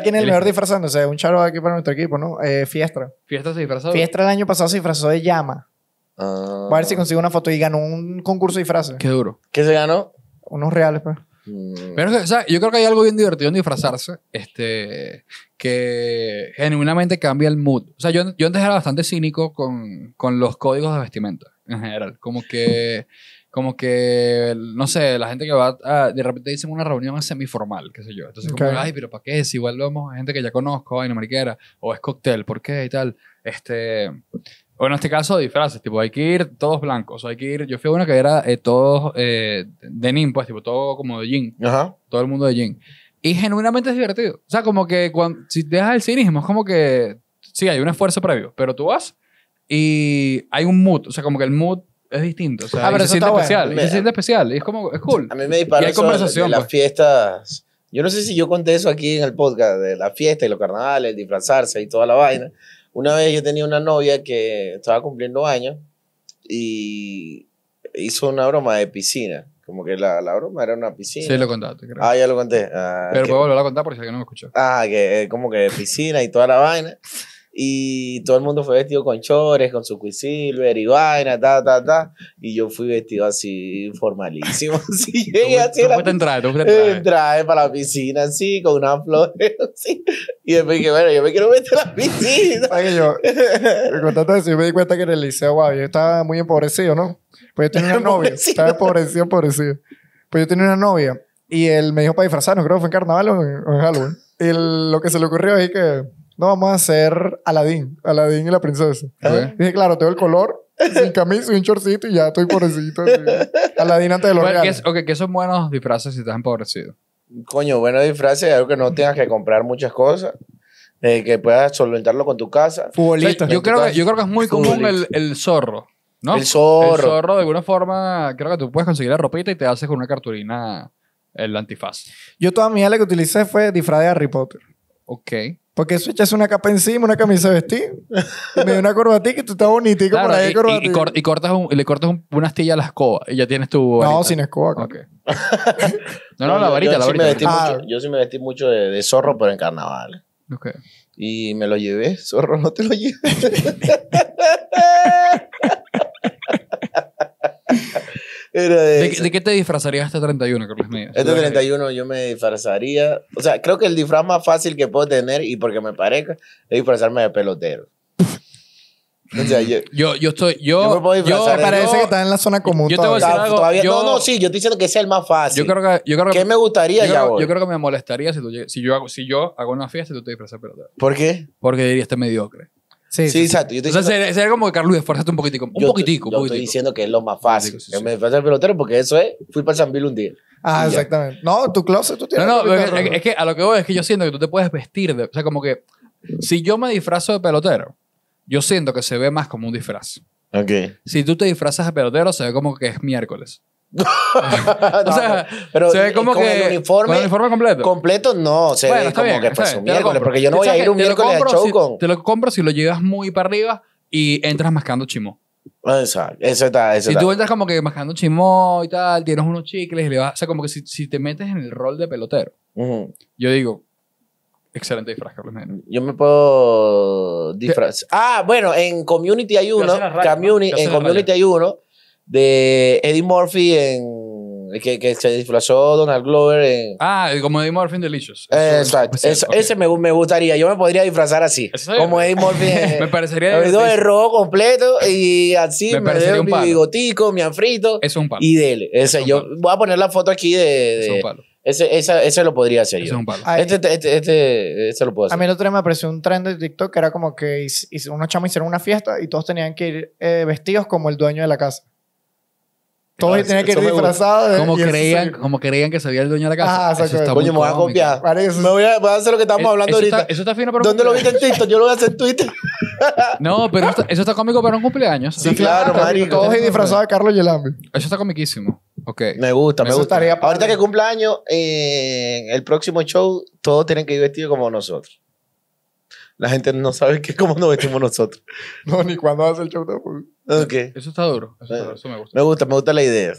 quién es el, mejor disfrazando? O sea, Un charo aquí para nuestro equipo, ¿no? Eh, Fiestra. Fiestra se disfrazó. Fiestra el año pasado se disfrazó de llama. Ah. a ver si consigo una foto y ganó un concurso de disfraces. Qué duro. ¿Qué se ganó? Unos reales, pues. Mm. Pero o sea, yo creo que hay algo bien divertido en disfrazarse, este, que genuinamente cambia el mood. O sea, yo, yo antes era bastante cínico con, con los códigos de vestimenta en general. Como que, como que, no sé, la gente que va, ah, de repente dicen una reunión semiformal, qué sé yo. Entonces, como, ay, pero ¿para qué? Si igual vemos gente que ya conozco, ay, no mariquera, o es cóctel, ¿por qué? Y tal. Este, o en este caso, disfraces, tipo, hay que ir todos blancos, hay que ir, yo fui a una que era eh, todos eh, de denim, pues, tipo, todo como de jean. Ajá. Todo el mundo de jean. Y genuinamente es divertido. O sea, como que cuando, si dejas el cinismo, es como que sí, hay un esfuerzo previo, pero tú vas y hay un mood, o sea, como que el mood es distinto. O sea, ah, pero se siente especial. Bueno. se siente especial. Y es como, es cool. A mí me dispara eso las pues. fiestas. Yo no sé si yo conté eso aquí en el podcast, de la fiesta y los carnavales, disfrazarse y toda la vaina. Una vez yo tenía una novia que estaba cumpliendo años y hizo una broma de piscina. Como que la, la broma era una piscina. Sí, lo contaste, creo. Ah, ya lo conté. Ah, pero puedo volver a contar por si alguien no me escuchó. Ah, que como que piscina y toda la vaina y todo el mundo fue vestido con chores, con su Quicksilver y vaina, ta, ta, ta. Y yo fui vestido así, formalísimo. Así llegué así. ¿Cómo te entraste? En traje para la piscina, así, con una flor así. Y después dije, bueno, yo me quiero meter a la piscina. que yo, me contaste eso, yo me di cuenta que en el liceo, wow, yo estaba muy empobrecido, ¿no? Pues yo tenía una novia, estaba empobrecido, empobrecido. Pues yo tenía una novia y él me dijo para disfrazarnos, creo que fue en carnaval o en, Halloween. Y lo que se le ocurrió es que no, vamos a hacer Aladín, Aladín y la princesa. Dije, claro, tengo el color, el camisa y un shortcito y ya estoy pobrecito. Aladín antes de lo que Ok, ¿qué son buenos disfraces si estás empobrecido. Coño, buenos disfraces, algo que no tengas que comprar muchas cosas. Eh, que puedas solventarlo con tu casa. Futbolista. yo, creo que, yo creo es muy común el, zorro. ¿no? El zorro. El zorro, de alguna forma, creo que tú puedes conseguir la ropita y te haces con una cartulina el antifaz. Yo toda mi que utilicé fue disfraz de Harry Potter. Ok. Porque eso echas una capa encima, una camisa de vestir, me dio una corbatita y tú estás bonito por ahí de Y, y, y le cortas una astilla a la escoba y ya tienes tu No, sin escoba. no, no, la varita, yo, la varita. Sí me ah. yo sí me vestí mucho de, zorro, pero en carnaval. Okay. Y me lo llevé, zorro, no te lo lleves. de, qué te disfrazarías este 31, Carlos Mías? Este 31 yo me disfrazaría. O sea, creo que el disfraz más fácil que puedo tener, y porque me parezca, es disfrazarme de pelotero. yo, yo, estoy. Yo, yo, me parece que está en la zona común. Yo todavía. no, no, sí, yo estoy diciendo que sea el más fácil. Yo creo que. Yo creo que ¿Qué me gustaría yo creo, que me molestaría si, tú, si, yo hago, si yo hago una fiesta y tú te disfrazas pelotero. ¿Por qué? Porque diría este mediocre. Sí, exacto. o sea, como que Carlos, esfuérzate un poquitico. Un poquitico, yo estoy diciendo que es lo más fácil. Me disfrazé de pelotero porque eso es, fui para San Bill un día. Ah, exactamente. No, tu closet tú tienes. No, no, es, es, que a lo que voy es que yo siento que tú te puedes vestir de. O sea, como que si yo me disfrazo de pelotero, yo siento que se ve más como un disfraz. Ok. Si tú te disfrazas de pelotero, se ve como que es miércoles. o sea, pero se ve como con que el uniforme, el uniforme completo. Completo no, se bueno, ve como bien, que fue su miércoles, porque yo no voy a ir un miércoles a show con. Te lo compro si lo llevas muy para arriba y entras mascando chimo. Exacto, eso está, eso Si tú entras como que mascando chimó y tal, tienes unos chicles y le vas, o sea, como que si, si te metes en el rol de pelotero. Yo digo, Excelente disfraz, Carlos Yo me puedo disfrazar. Ah, bueno, en Community hay uno. community, en Community hay uno de Eddie Murphy en. Que, que se disfrazó Donald Glover en. Ah, como Eddie Murphy en Delicious. Exacto. Ese me, me, gustaría. Yo me podría disfrazar así. Como Eddie Murphy. En, me parecería. Me de rojo completo y así me, me dejo mi bigotico, mi anfrito. Es un palo. Y dele. Ese, yo voy a poner la foto aquí de. Ese, lo podría hacer yo. Este, este, este, este, lo puedo hacer. A mí el otro día me apareció un trend de TikTok que era como que unos chamos hicieron una fiesta y todos tenían que ir eh, vestidos como el dueño de la casa. Todos tienen que ir disfrazados. Como, creían, como creían que sabía el dueño de la casa. Ah, me voy a copiar. Me voy a, hacer lo que estábamos eh, hablando ahorita. eso está fino pero ¿Dónde lo viste en TikTok? Yo lo voy a hacer en Twitter. no, pero eso está, cómico para un cumpleaños. Sí, claro, marico. Todos disfrazados de Carlos Yelambi. Eso está comiquísimo. Okay. Me gusta, me, gustaría Ahorita que cumpla año eh, el próximo show, todos tienen que ir vestidos como nosotros. La gente no sabe cómo nos vestimos nosotros. No, ni cuando hace el show de Okay. Eso está eh, duro. Eso, me gusta. Me gusta, me gusta la idea.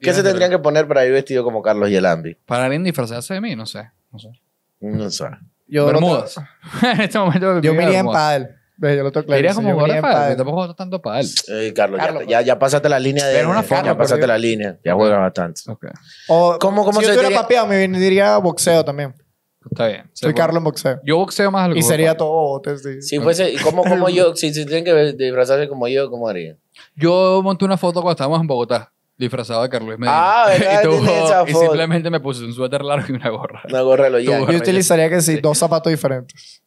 ¿Qué se tendrían que poner para ir vestido como Carlos y el Ambi? Para alguien disfrazarse de mí, no sé. No sé. No sé. Yo me mudo. en este momento Yo me iría en pádel. Yo lo tengo Me Iría como jugador de pádel. Tampoco juego tanto pádel. Carlos, ya, ya, pasaste la línea de... Pero una forma, ya pasaste la línea. Ya juega bastante. Okay. O, ¿Cómo, si se yo estuviera papeado, me diría boxeo también. Está bien. Soy Carlos en boxeo. Yo boxeo más algo. Y sería todo bote. Sí. Si fuese, ¿cómo, yo? Si, tienen que disfrazarse como yo, ¿cómo haría? Yo monté una foto cuando estábamos en Bogotá disfrazado de Carlos Medina. Ah, ¿verdad? y, simplemente me puse un suéter largo y una gorra. Una gorra de los Yo utilizaría que sí, dos zapatos diferentes.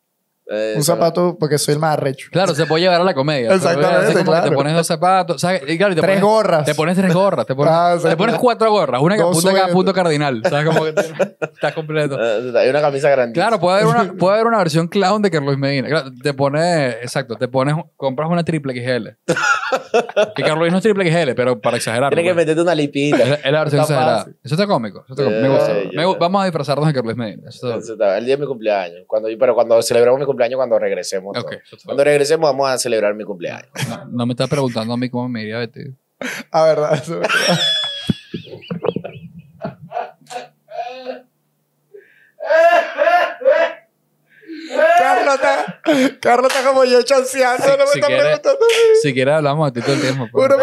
Eh, un zapato porque soy el más arrecho. Claro, se puede llevar a la comedia. Exactamente, Te pones dos zapatos. y claro, tres gorras. Te pones tres gorras. Te pones, ah, cuatro gorras. Una que apunta a cada punto cardinal. ¿Sabes cómo que estás completo? Eh, hay una camisa grande. Claro, puede haber una, puede haber una versión clown de Carlos Medina. Claro, te pones, exacto, te pones, compras una triple XL. que Carlos no es triple XL, pero para exagerar. Tienes que pues. meterte una lipita. Es, la versión exagerada. Eso está cómico. me gusta. vamos a disfrazarnos de Carlos Medina. el día de mi cumpleaños. Cuando, pero cuando celebramos mi cumpleaños cumpleaños cuando regresemos. cuando regresemos vamos a celebrar mi cumpleaños. No, me estás preguntando a mí cómo me iría A ah, verdad, verdad. Carlota, Carlota como yo chanceando, si, no me si preguntando Si quieres hablamos a ti todo el tiempo. Pues.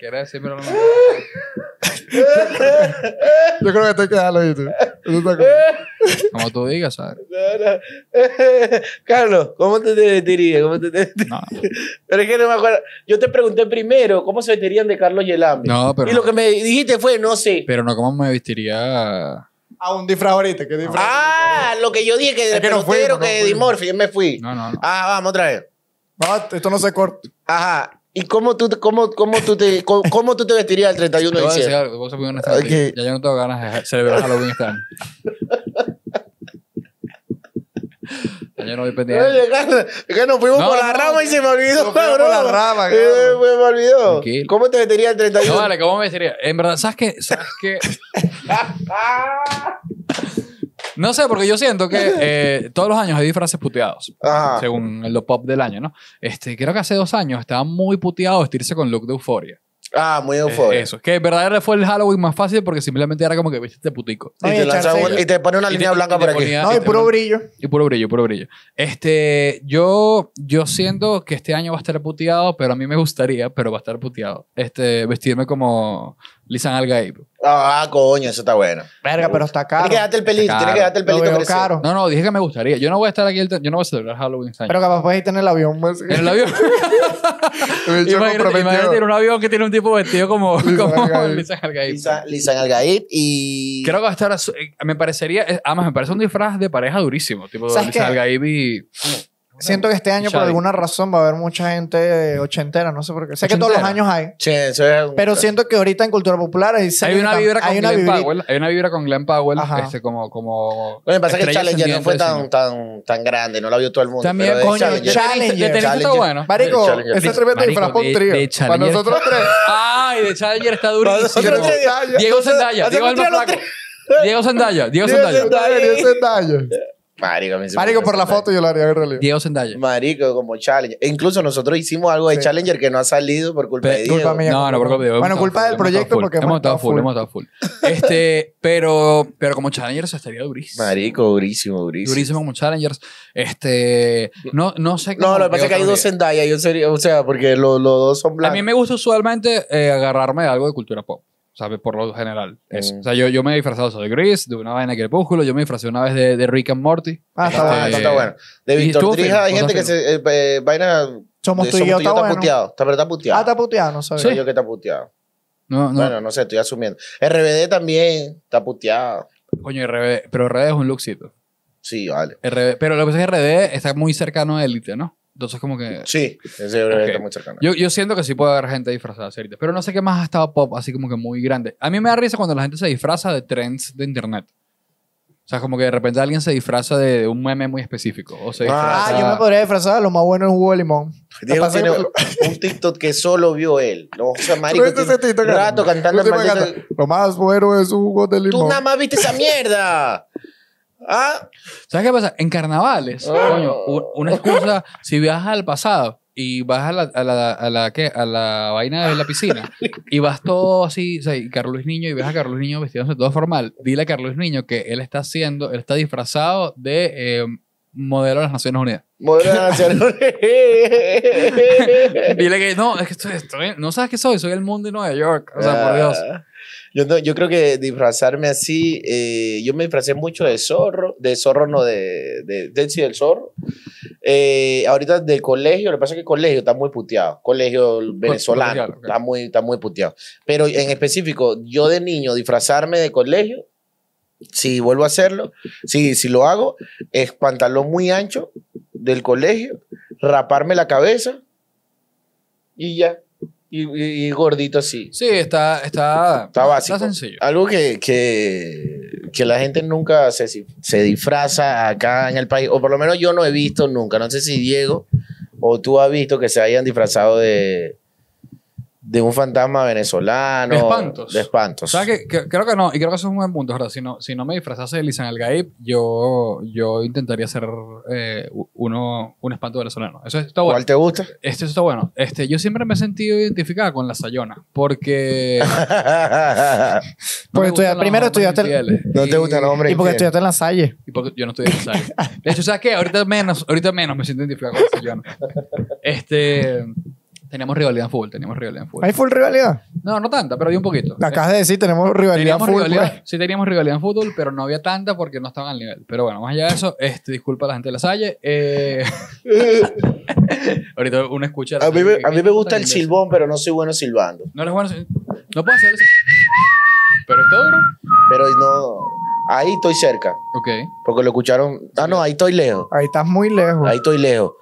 ¿Quieres decir, Yo creo que estoy quedado ahí, tú. Como tú digas, ¿sabes? Carlos, ¿cómo te vestirías? ¿Cómo te Pero es que no me acuerdo. Yo te pregunté primero cómo se vestirían de Carlos y el Y lo que me dijiste fue, no sé. Pero no, ¿cómo me vestiría? a un disfraz ahorita. disfraz? Ah, lo que yo dije que de pelotero, que, que de dimorfi, yo me fui. No, no, Ah, vamos otra vez. Ah, esto no se corta. Ajá. ¿Y cómo tú, cómo, cómo tú, te, cómo, tú te vestirías el 31 de diciembre? Te voy a decir Ya yo no tengo ganas de celebrar Halloween este año. Yo no voy pendiente. Oye, que nos fuimos no, por la rama y se me olvidó, Nos fuimos Por la rama, eh, me olvidó. ¿Cómo te vestirías el 31? No, vale, ¿cómo me vestirías? En verdad, ¿sabes qué? ¿Sabes qué? No sé, porque yo siento que eh, todos los años hay disfraces puteados. Según el pop del año, ¿no? Este, creo que hace dos años estaba muy puteado vestirse con look de euforia. Ah, muy eh, euforia. eso. Que en verdad fue el Halloween más fácil porque simplemente era como que viste este putico. Y, te, pone una línea blanca por aquí. No, y puro brillo. Y puro brillo, puro brillo. Este, yo, yo siento que este año va a estar puteado, pero a mí me gustaría, pero va a estar puteado. Este, vestirme como, Lizan alga Ah, coño, eso está bueno. Verga, pero está caro. Tienes que darte el pelito, tienes que darte el pelito. No, no, dije que me gustaría. Yo no voy a estar aquí, el yo no voy a celebrar Halloween este Pero capaz puedes irte en el avión. Más. en el avión. imagínate, en un avión que tiene un tipo vestido como, Lizan Algaib. y. Creo que va a estar. Eh, me parecería. Eh, además, me parece un disfraz de pareja durísimo. Tipo, Lizan Algaib y. Mm. Siento que este año, por alguna razón, va a haber mucha gente ochentera, no sé por qué. Sé que todos los años hay. Sí, eso es. Pero siento que ahorita en cultura popular hay, una vibra con Glenn Powell. Hay una vibra con Glenn Powell, Ajá. Este, como. como pasa que Challenger no fue tan, tan, tan grande, no la vio todo el mundo. También, coño, Challenger. Challenger. De bueno. Marico, ese tremendo infraspon trío. Para nosotros tres. Ay, de Challenger está durísimo. Diego Zendaya. Diego Alba Flaco. Diego Zendaya. Diego Zendaya. Diego Zendaya. Marico, Marico, por la foto yo la haría, realidad. Diego Zendaya. Marico, como Challenger. E incluso nosotros hicimos algo de Challenger que no ha salido por culpa de Diego. no, no, por culpa de Diego. Bueno, culpa del proyecto porque hemos estado full, Hemos estado full. Este, pero, pero como Challengers estaría durísimo. Marico, durísimo, durísimo. Durísimo como Challengers. Este, no, no sé cómo No, lo que pasa es que hay dos Zendaya. o sea, porque los dos son blancos. A mí me gusta usualmente eh, agarrarme algo de cultura pop. ¿sabes? Por lo general. Mm. O sea, yo, yo me he disfrazado de Gris, de una vaina de Crepúsculo, yo me disfrazé una vez de, de Rick and Morty. Ah, está, este, bueno, está, bueno. De Víctor Trija hay gente que se eh, eh, vaina... Somos tú y yo, está, puteado. Está, pero está puteado. Ah, está puteado, no sabía. Sí. Yo que está puteado. No, no. Bueno, no sé, estoy asumiendo. RBD también está puteado. Coño, RBD, pero RBD es un luxito. Sí, vale. RBD, pero lo que pasa es que RBD está muy cercano a élite ¿no? Entonces, como que. Sí, es okay. muy Yo, siento que sí puede haber gente disfrazada pero no sé qué más ha estado pop, así como que muy grande. A mí me da risa cuando la gente se disfraza de trends de internet. O sea, como que de repente alguien se disfraza de un meme muy específico. O se ah, ah yo me podría disfrazar. Lo más bueno es un jugo de limón. Diego tiene un TikTok que solo vio él. No, o sea, marico, rato cantando. Lo más bueno es un jugo de limón. ¡Tú nada más viste esa mierda! Ah. ¿Sabes qué pasa? En carnavales, ah. coño, una excusa, si viajas al pasado y vas a la, a la, a la, ¿qué? A la vaina de la piscina y vas todo así, y Carlos Niño, y ves a Carlos Niño vestiéndose todo formal, dile a Carlos Niño que él está haciendo, él está disfrazado de... Eh, modelo de las Naciones Unidas. Modelo de las Naciones Unidas. Dile que no, es que estoy, estoy, no sabes qué soy, soy el mundo de Nueva York. O sea, por ah. Dios. Yo, no, yo creo que disfrazarme así, eh, yo me disfracé mucho de zorro, de zorro no, de, de, sí, del zorro. Eh, ahorita del colegio, lo que pasa es que el colegio está muy puteado, colegio venezolano, está, muy, está muy puteado. Pero en específico, yo de niño disfrazarme de colegio, si vuelvo a hacerlo, si, si lo hago, es pantalón muy ancho del colegio, raparme la cabeza y ya y, gordito así. Sí, está, está, está básico. sencillo. Algo que, que, que, la gente nunca se, se disfraza acá en el país, o por lo menos yo no he visto nunca. No sé si Diego o tú has visto que se hayan disfrazado de, de un fantasma venezolano. De espantos. De espantos. O sea, que, creo que no, y creo que eso es un buen punto. si no, si no me disfrazase de Lisan Gaib... yo, yo intentaría ser eh, uno, un espanto venezolano. Eso está bueno. ¿Cuál te gusta? Este está bueno. Este, yo siempre me he sentido identificada con la Sayona, porque. porque estoy primero estudiaste. no te gusta el nombre. Y porque estudiaste en la Salle. Y porque yo no estudié en la Salle. de hecho, ¿sabes qué? Ahorita menos, ahorita menos me siento identificado con la Sayona. Este. Tenemos rivalidad en fútbol, teníamos rivalidad en fútbol. ¿Hay full rivalidad? No, no tanta, pero había un poquito. Acabas de decir, tenemos rivalidad en fútbol. Pues. sí, teníamos rivalidad en fútbol, pero no había tanta porque no estaban al nivel. Pero bueno, más allá de eso, este, disculpa a la gente de la Salle. Eh, ahorita uno escucha. A, mí me, gusta el silbón, pero no soy bueno silbando. No eres bueno No puedo hacer eso. Pero está duro. Pero no. Ahí estoy cerca. Ok. Porque lo escucharon. Ah, no, ahí estoy lejos. Ahí estás muy lejos. Ahí estoy lejos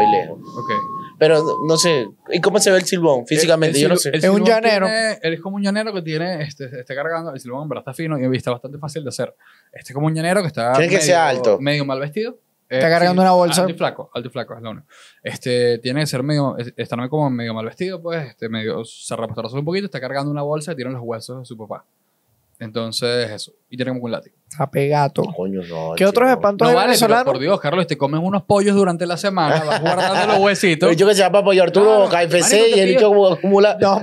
estoy lejos. Ok. Pero no sé, ¿y cómo se ve el silbón físicamente? Yo no sé. Es un llanero. él es como un llanero que tiene, este, está cargando, el silbón pero está fino y vista bastante fácil de hacer. Este es como un llanero que está medio, que sea alto? medio mal vestido. Está eh, cargando una bolsa. Alto y flaco, alto y flaco, es lo único. Este, tiene que ser medio, está como medio mal vestido, pues, este, medio, se repostarse un poquito, está cargando una bolsa y tiene los huesos de su papá. Entonces, eso. Y tenemos un látigo. Apegato. Coño, no. ¿Qué otros espantos no vale, Por Dios, Carlos, te comes unos pollos durante la semana, vas guardando los huesitos. Yo que se llama Pollo Arturo, Claro. KFC, y el dicho acumula No,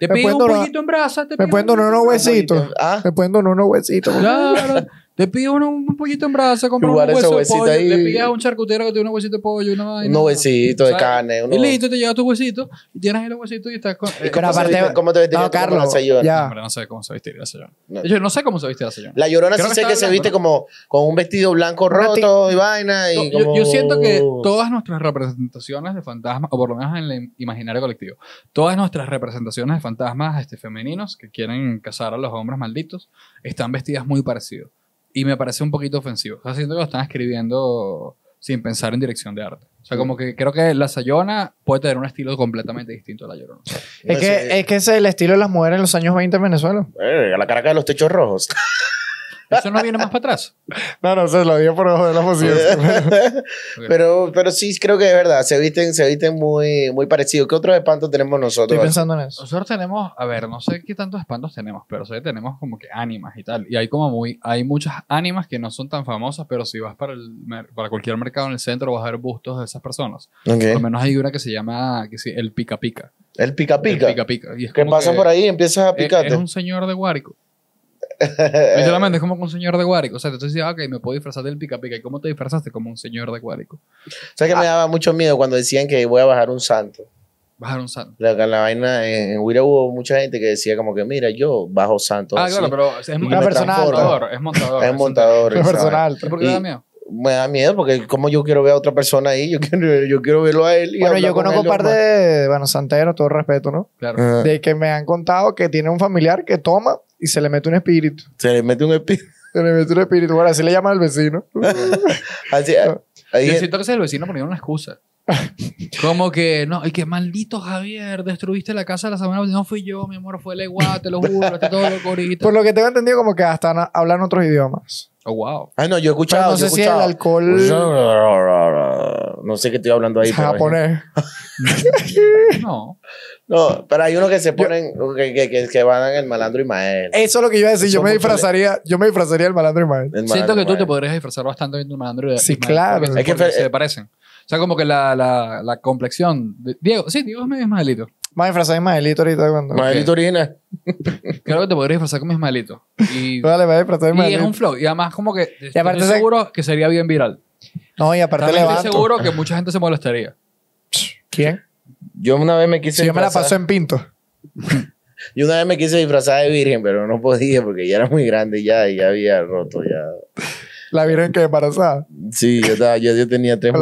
Te pido un pollito en brasa. Te me pongo pueden unos huesitos. Ah. Me pueden donar unos huesitos. Claro. Te pides un, un, pollito en brazo, compras un hueso de pollo, le pides a un charcutero que tiene un huesito de pollo, una vaina. Un huesito de carne. Uno... Y listo, te llevas tu huesito, y tienes el huesito y estás con... ¿Y eh, con aparte, ¿Cómo te vestirías Carlos, la ya. No, no sé cómo se vestiría la señora. Yo no sé cómo se viste la señora. La llorona sí sé que, se viste como con un vestido blanco roto y vaina y yo, como... yo siento que todas nuestras representaciones de fantasmas, o por lo menos en el imaginario colectivo, todas nuestras representaciones de fantasmas este, femeninos que quieren cazar a los hombres malditos, están vestidas muy parecidos. Y me parece un poquito ofensivo. O que lo están escribiendo sin pensar en dirección de arte. O sea, como que creo que La Sayona puede tener un estilo completamente distinto a La Llorona. Es pues que, es ese es el estilo de las mujeres en los años 20 en Venezuela. Eh, a la caraca de los techos rojos. Eso no viene más para atrás. No, no, se lo dio por debajo de la posibilidad. pero, pero sí, creo que es verdad. Se visten, se visten muy, muy parecido. ¿Qué otros espantos tenemos nosotros? Estoy pensando en eso. Nosotros tenemos, a ver, no sé qué tantos espantos tenemos, pero sí tenemos como que ánimas y tal. Y hay como muy, hay muchas ánimas que no son tan famosas, pero si vas para, el, para cualquier mercado en el centro vas a ver bustos de esas personas. Por lo menos hay una que se llama que sí, el pica pica. El pica pica. El pica pica. Y es pasa por ahí? Empiezas a picarte. Es, un señor de Huarico. Literalmente es como un señor de Guárico. O sea, entonces diciendo ok, me puedo disfrazar del pica pica. ¿Y cómo te disfrazaste? Como un señor de Guárico. sea que me ah. daba mucho miedo cuando decían que voy a bajar un santo? Bajar un santo. La, la vaina en, en hubo mucha gente que decía como que, mira, yo bajo santo. Ah, claro, pero es, es, personal, montador, es montador. Es montador. Es montador. Es personal. ¿Por qué da miedo? me da miedo porque como yo quiero ver a otra persona ahí, yo quiero, yo quiero verlo a él. Y bueno, yo conozco parte de, bueno, Santero, todo respeto, ¿no? Claro. De que me han contado que tiene un familiar que toma y se le mete un espíritu. Se le mete un espíritu. Se le mete un espíritu. Bueno, así le llama al vecino. así, ah, yo siento que el vecino poniendo una excusa. Como que, no, y que maldito Javier, destruiste la casa de la semana. No fui yo, mi amor, fue el igual, te lo juro, te todo lo ahorita. Por lo que tengo entendido, como que hasta hablan otros idiomas. Oh, wow. Ah, no, yo he escuchado. Pero no sé si el alcohol. No sé qué estoy hablando ahí. Se poner. no. No, pero hay unos que se ponen, que, que, que, van el malandro y mael. Eso es lo que yo iba a decir. Yo me disfrazaría, yo me disfrazaría el malandro y mael. Siento que tú te podrías disfrazar bastante bien un malandro y Sí, claro. es que se, parecen. O sea, como que la, la, la complexión. Diego, sí, Diego es medio malito a disfrazar Ismaelito ahorita cuando. Ismaelito orina. Creo que te podrías disfrazar con mi Ismaelito. Y, a disfrazar y es un flow. Y además, como que Y aparte seguro que sería bien viral. No, y aparte le estoy seguro que mucha gente se molestaría. ¿Quién? Yo una vez me quise disfrazar... yo me la pasó en pinto. Yo una vez me quise disfrazar de virgen, pero no podía porque ya era muy grande ya y ya había roto ya. La virgen que embarazada. Sí, yo, tenía tres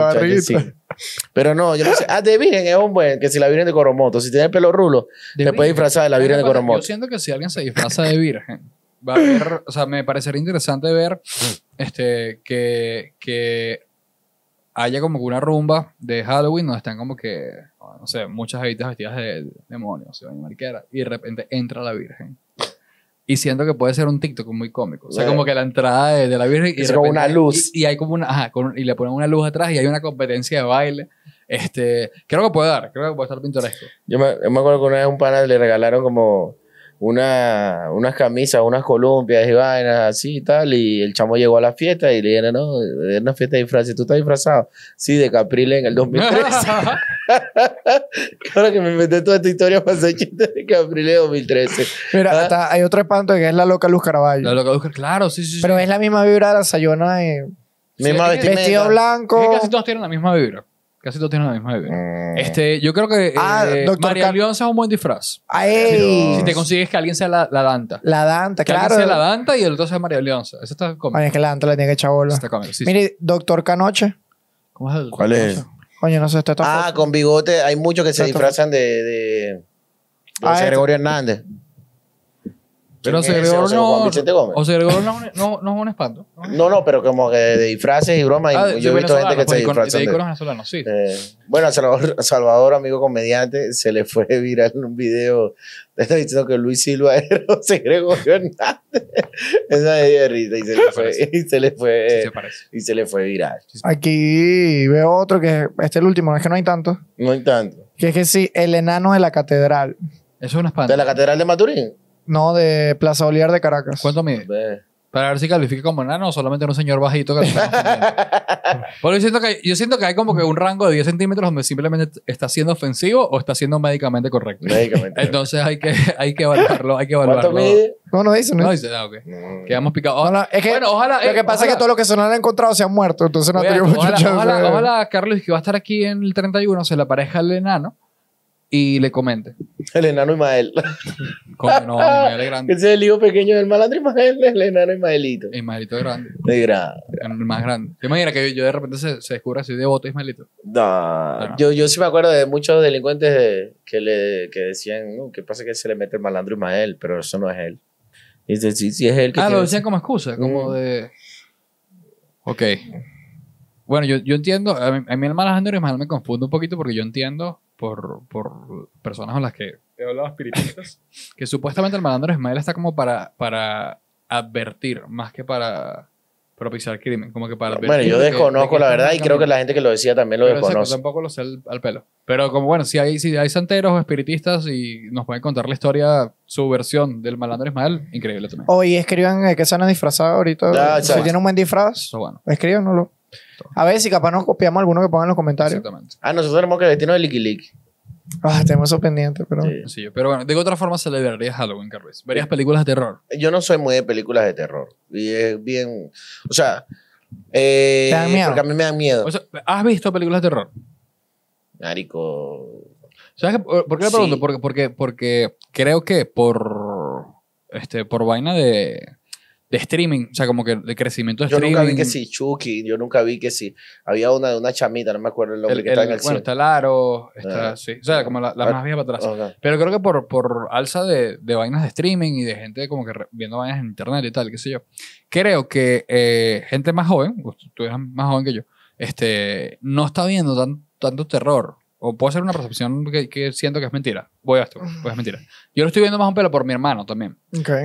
Pero no, yo no sé. Ah, de virgen es un buen, que si la virgen de Coromoto, si tiene el pelo rulo, te puede disfrazar de la virgen de Coromoto. Yo siento que si alguien se disfraza de virgen, va a ver, o sea, me parecería interesante ver este, que, haya como una rumba de Halloween donde están como que, no sé, muchas habitas vestidas de, demonios, y de repente entra la Virgen. Y siento que puede ser un TikTok muy cómico. O sea, como eh. que la entrada de, la Virgen. Y es como una luz. Y, hay como una. Ajá, y le ponen una luz atrás y hay una competencia de baile. Este, creo que puede dar, creo que puede estar pintoresco. Yo me, me acuerdo que una vez un pana le regalaron como una, unas camisas, unas columpias y vainas así y tal. Y el chamo llegó a la fiesta y le dijeron, no, es una fiesta de disfraces. ¿Tú estás disfrazado? Sí, de Caprile en el 2013. claro que me inventé toda esta historia para hacer de Caprile 2013. Mira, ah. hasta hay otro espanto que es la loca Luz Caraballo. La loca Luz Caraballo, claro, sí, sí. Pero es la misma vibra de la Sayona. Y... Misma vestido blanco. casi todos tienen la misma vibra. Casi todos tienen la misma idea. Eh. Este, yo creo que ah, eh, María Leonza es un buen disfraz. Ay. Ah, si te consigues que alguien sea la, la Danta. La Danta, que claro. Alguien sea la Danta y el otro sea María Leonza. Eso está cómico. Ay, es que la Danta le tiene que echar bola. Está cómico, sí, Mire, Doctor Canoche. ¿Cómo es el ¿Cuál es? Coño, no sé, está Ah, con bigote. Hay muchos que se disfrazan de, de, de ah, este. Gregorio Hernández. Pero se no, o se no, no, no, es un espanto. No, no, pero como que de disfraces y bromas. Ah, yo he visto gente que pues, se disfraza. sí. Eh, bueno, Salvador, Salvador, amigo comediante, se le fue viral un video está diciendo que Luis Silva era José Gregorio Hernández. Esa es de risa y se le fue, y se le fue, viral. Aquí veo otro que este es el último, es que no hay tanto. No hay tanto. Que es que sí, el enano de la catedral. Eso es un espanto. De la catedral de Maturín. No, de Plaza Oliar de Caracas. ¿Cuánto mide? Pues Para ver si califica como enano o solamente un señor bajito que Pero yo siento que, yo siento que hay como que un rango de 10 centímetros donde simplemente está siendo ofensivo o está siendo médicamente correcto. Médicamente. Entonces hay que, hay que evaluarlo, hay que evaluarlo. Mide? No, no dice, ¿no? No dice, ah, ok. Quedamos picados. Ojalá, es que, bueno, Lo que eh, pasa es que todos los que se han encontrado se han muerto, entonces no tenemos mucho ojalá, chance. Ojalá, Carlos, que va a estar aquí en el 31, se le aparezca el enano y le comente. El enano Ismael. Como no, Ismael es grande. Ese es el hijo pequeño del malandro Ismael, el enano Ismaelito. Ismaelito es grande. De grande. El más grande. ¿Te imaginas que yo de repente se, se descubra así de bote Ismaelito? No. Ah. Yo, yo sí me acuerdo de muchos delincuentes que, le, que decían, no, ¿qué pasa que se le mete el malandro Ismael? Pero eso no es él. Y dice, sí, sí es él que Ah, lo decían como excusa, como mm. de... Ok. Bueno, yo, yo entiendo, a mí, a mí el malandro Ismael me confunde un poquito porque yo entiendo por, por personas con las que... He hablado espiritistas. que supuestamente el malandro Ismael está como para, para advertir, más que para propiciar crimen, como que para... Bueno, yo desconozco la verdad y creo que la gente que lo decía también lo pero desconoce. tampoco lo sé al, pelo. Pero como bueno, si hay, si hay santeros o espiritistas y nos pueden contar la historia, su versión del malandro Ismael, increíble también. Oye, escriban eh, que se han disfrazado ahorita. Eh, si tienen un buen disfraz, so, bueno. escríbanlo. A ver si capaz nos copiamos alguno que pongan en los comentarios. Exactamente. Ah, nosotros tenemos que destino de liqui Ah, tenemos eso pendiente, pero. Sí. Sí, pero bueno, de otra forma celebraría Halloween, Carlos. Verías películas de terror. Yo no soy muy de películas de terror. Y es bien. O sea. Eh, miedo? Porque a mí me da miedo. ¿Has visto películas de terror? Narico. ¿Sabes por qué le pregunto? Porque, porque, porque creo que por. Este, por vaina de de streaming, o sea, como que de crecimiento de streaming. Yo nunca vi que si Chucky, yo nunca vi que si... Había una de una chamita, no me acuerdo el nombre, que estaba en el Bueno, está Laro, está, ah. sí, o sea, como la, ah, más vieja para atrás. Pero creo que por, por alza de, de, vainas de streaming y de gente como que viendo vainas en internet y tal, qué sé yo, creo que eh, gente más joven, pues, tú eres más joven que yo, este, no está viendo tan, tanto terror. O puedo hacer una percepción que, siento que es mentira. Voy a esto, pues es mentira. Yo lo estoy viendo más un pelo por mi hermano también.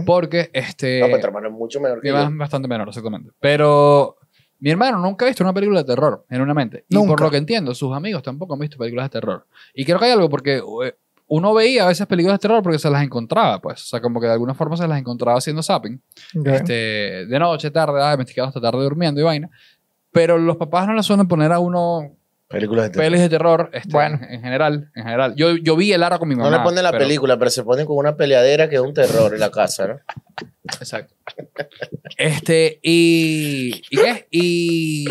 Porque este. No, tu hermano es mucho menor que yo. Mi hermano es bastante menor, exactamente. Pero mi hermano nunca ha visto una película de terror, en una mente Y por lo que entiendo, sus amigos tampoco han visto películas de terror. Y creo que hay algo porque eh, uno veía a veces películas de terror porque se las encontraba, pues. O sea, como que de alguna forma se las encontraba haciendo zapping. Este, de noche, tarde, ah, me hasta tarde durmiendo y vaina. Pero los papás no le suelen poner a uno Películas de terror. Pelis de terror, este, bueno. en general, en general. Yo, vi el ara con mi mamá. No le ponen la película, pero se pone con una peleadera que es un terror en la casa, ¿no? Exacto. Este, y. ¿Y qué? Y.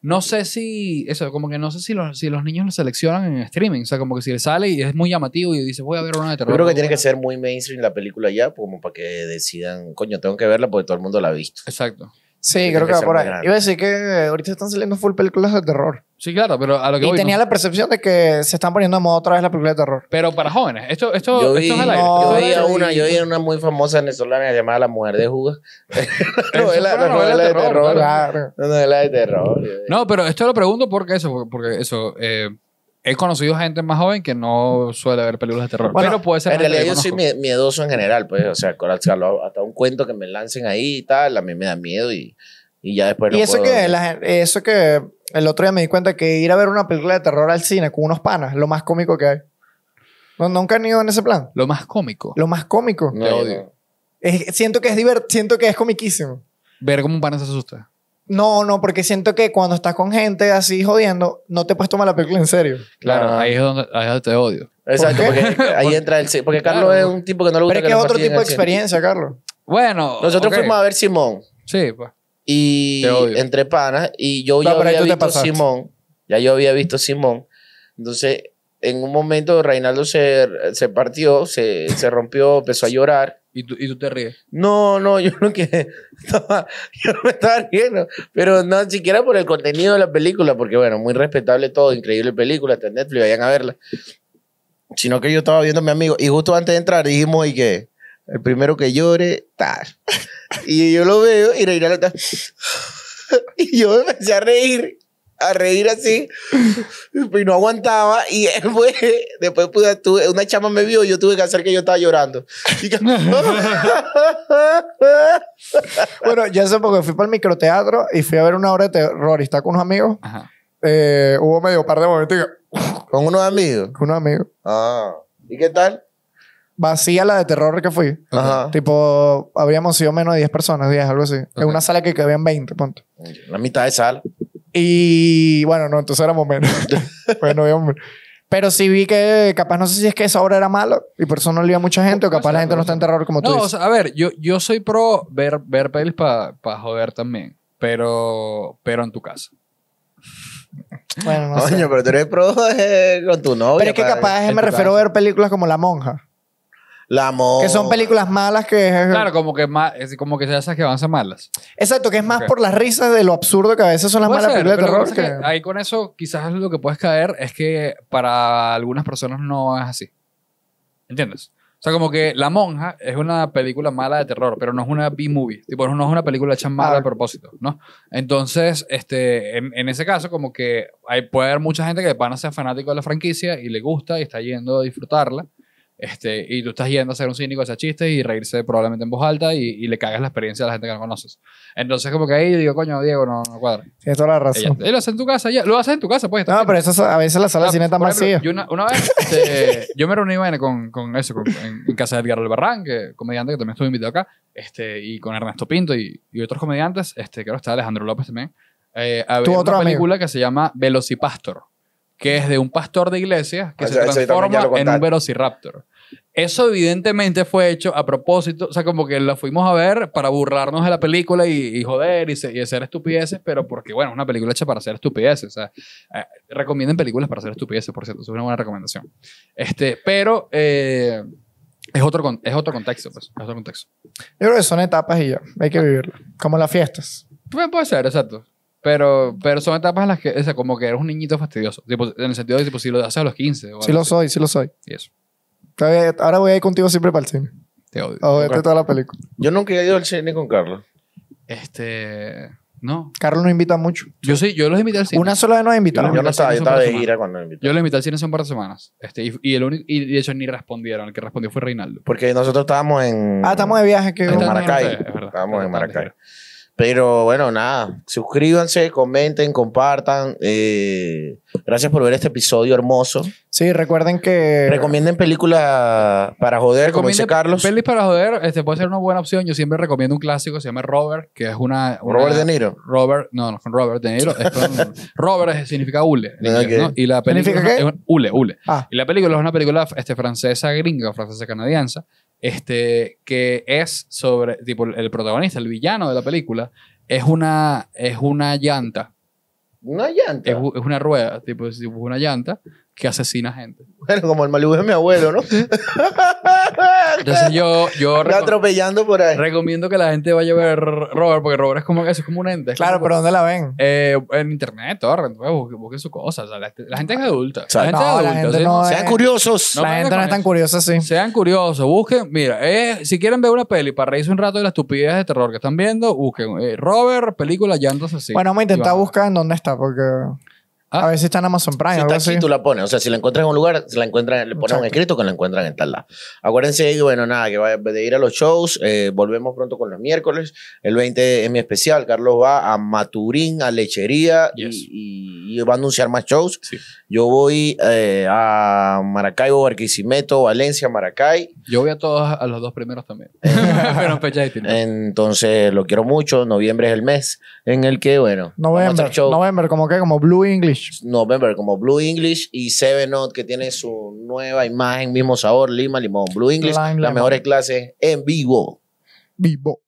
No sé si. Eso, como que no sé si los, si los niños lo seleccionan en streaming. O sea, como que si le sale y es muy llamativo y dice, voy a ver una de terror. Yo creo que tiene que ser muy mainstream la película ya, como para que decidan, coño, tengo que verla porque todo el mundo la ha visto. Exacto. Sí, creo que, va por ahí. Iba a decir que ahorita están saliendo full películas de terror. Sí, claro, pero a lo que y tenía la percepción de que se están poniendo a moda otra vez las películas de terror. Pero para jóvenes, esto, esto, es al yo vi una, yo vi una muy famosa venezolana llamada La Mujer de Jugas. novela, novela, novela, de terror. terror Novela de terror. No, pero esto lo pregunto porque eso, porque eso. Eh, He conocido gente más joven que no suele ver películas de terror, pero puede ser. En realidad yo soy miedoso en general, pues, o sea, hasta un cuento que me lancen ahí y tal, a mí me da miedo y, ya después. Y eso que eso que el otro día me di cuenta que ir a ver una película de terror al cine con unos panas, lo más cómico que hay. No, nunca han ido en ese plan. Lo más cómico. Lo más cómico. Me odio. siento que es divertido, siento que es comiquísimo. Ver cómo un pana se asusta. No, no, porque siento que cuando estás con gente así jodiendo, no te puedes tomar la película en serio. Claro, ahí es donde, te odio. Exacto, porque ahí entra el... Porque Carlos es un tipo que no le Pero es que es otro tipo de experiencia, Carlos. Bueno. Nosotros fuimos a ver Simón. Sí, pues. Y entre panas. Y yo ya había visto Simón. Ya yo había visto Simón. Entonces, en un momento Reinaldo se, se partió, se, se, rompió, empezó a llorar. ¿Y tú, ¿Y tú te ríes? No, no, yo no que yo me estaba riendo, pero no siquiera por el contenido de la película, porque bueno, muy respetable todo, increíble película, está en Netflix, vayan a verla. Sino que yo estaba viendo a mi amigo y justo antes de entrar dijimos, ¿y que El primero que llore, tal. Y yo lo veo y la está... Y yo me empecé a reír a reír así. Y no aguantaba. Y después, después pude, una chama me vio y yo tuve que hacer que yo estaba llorando. bueno, ya sé porque fui para el microteatro y fui a ver una obra de terror con unos amigos. Eh, hubo medio par de momentos. ¿Con unos amigos? Con unos amigos. Ah. ¿Y qué tal? Vacía la de terror que fui. Tipo, habíamos sido menos de 10 personas, 10, algo así. En una sala que cabían 20, punto La mitad de sala. Y bueno, no, entonces éramos menos. Bueno, Pero sí vi que capaz no sé si es que esa obra era mala y por eso no le iba mucha gente o capaz la gente no está en terror como tú. No, a ver, yo, yo soy pro ver, ver pelis para joder también, pero, pero en tu casa. Bueno, no Coño, pero tú eres pro eh, con tu novia. Pero es que capaz eh, me refiero a ver películas como La Monja. La monja. Que son películas malas que... Claro, como que, más, como que esas que van a ser malas. Exacto, que es más por las risas de lo absurdo que a veces son las malas películas de terror. ahí con eso quizás lo que puedes caer es que para algunas personas no es así. ¿Entiendes? O sea, como que La Monja es una película mala de terror, pero no es una B-movie. Tipo, no es una película hecha mala ah. a, propósito, ¿no? Entonces, este, en, ese caso, como que hay, puede haber mucha gente que van a ser fanático de la franquicia y le gusta y está yendo a disfrutarla. Este, y tú estás yendo a hacer un cínico a hacer chistes y reírse probablemente en voz alta y, y, le cagas la experiencia a la gente que no conoces. Entonces, como que ahí digo, coño, Diego, no, no cuadra. Tienes es la razón. él lo hace en tu casa, ya. Lo haces en tu casa, pues. No, pero eso a veces la sala de ah, cine está vacía. una, vez, este, yo me reuní con, con eso, en, casa de Edgar Albarrán, que comediante que también estuvo invitado acá, este, y con Ernesto Pinto y, y otros comediantes, este, creo que está Alejandro López también. Eh, a ver una película que se llama Velocipastor que es de un pastor de iglesia que ah, se transforma en un velociraptor. Eso evidentemente fue hecho a propósito, o sea, como que lo fuimos a ver para burlarnos de la película y, joder y, y, hacer estupideces, pero porque, bueno, es una película hecha para hacer estupideces. O eh, recomienden películas para hacer estupideces, por cierto, es una buena recomendación. Este, pero eh, es, otro, es otro contexto, pues, es otro contexto. Yo creo que son etapas y ya, hay que vivirlas. como las fiestas. puede ser, exacto. Pero, pero son etapas en las que, o como que eres un niñito fastidioso. en el sentido de, tipo, si lo haces a los 15. sí lo soy, sí lo soy. Y eso. Ahora voy a ir contigo siempre para el cine. Te odio. A toda la película. Yo nunca he ido al cine con Carlos. Este... No. Carlos nos invita mucho. Yo sí, yo los invité al cine. Una sola vez nos invitaron. Yo, no estaba, yo estaba de gira cuando nos invitó. Yo los invité al cine hace un par de semanas. Este, y, el y de hecho ni respondieron. El que respondió fue Reinaldo. Porque nosotros estábamos en. Ah, estamos de viaje. Que en Maracay. Estábamos en Maracay. Pero bueno, nada, suscríbanse, comenten, compartan. Eh, gracias por ver este episodio hermoso. Sí, recuerden que... Recomienden películas para joder, como dice Carlos. Pelis para joder, este puede ser una buena opción. Yo siempre recomiendo un clásico, se llama Robert, que es una... Robert De Niro. Robert, no, no, con Robert De Niro. Robert significa hule. Y la película, ¿Significa qué? Es hule, hule. Ah. Y la película es una película este, francesa gringa, francesa canadiense este, que es sobre, tipo, el protagonista, el villano de la película, es una, es una llanta. Una llanta. Es, es una rueda, tipo, es una llanta que asesina gente. Bueno, como el Malú de mi abuelo, ¿no? Entonces yo... yo atropellando por ahí. Recomiendo que la gente vaya a ver Robert, porque Robert es como eso, es como un ente. Claro, pero ¿dónde la ven? Eh, en internet, torrent, busquen su cosa. la, gente es adulta. la gente es adulta. sean curiosos. la gente no es tan curiosa, sí. Sean curiosos. Busquen, mira, eh, si quieren ver una peli para reírse un rato de las estupideces de terror que están viendo, busquen eh, Robert, película, llantos, así. Bueno, vamos a intentar buscar en dónde está, porque... ¿Ah? A veces está en Amazon Prime. Si está tú la pones. O sea, si la encuentras en un lugar, la encuentran, le pones un escrito que la encuentran en tal lado. Acuérdense, bueno, nada, que va de ir a los shows. Eh, volvemos pronto con los miércoles. El 20 es mi especial. Carlos va a Maturín, a Lechería y, va a anunciar más shows. Yo voy eh, a Maracaibo, Barquisimeto, Valencia, Maracay. Yo voy a todos, a los dos primeros también. Eh, entonces, lo quiero mucho. Noviembre es el mes en el que, bueno. Noviembre, noviembre, como que, como Blue English. November, como Blue English y Seven Not, que tiene su nueva imagen, mismo sabor, Lima, Limón. Blue English, las mejores clases en vivo. Vivo.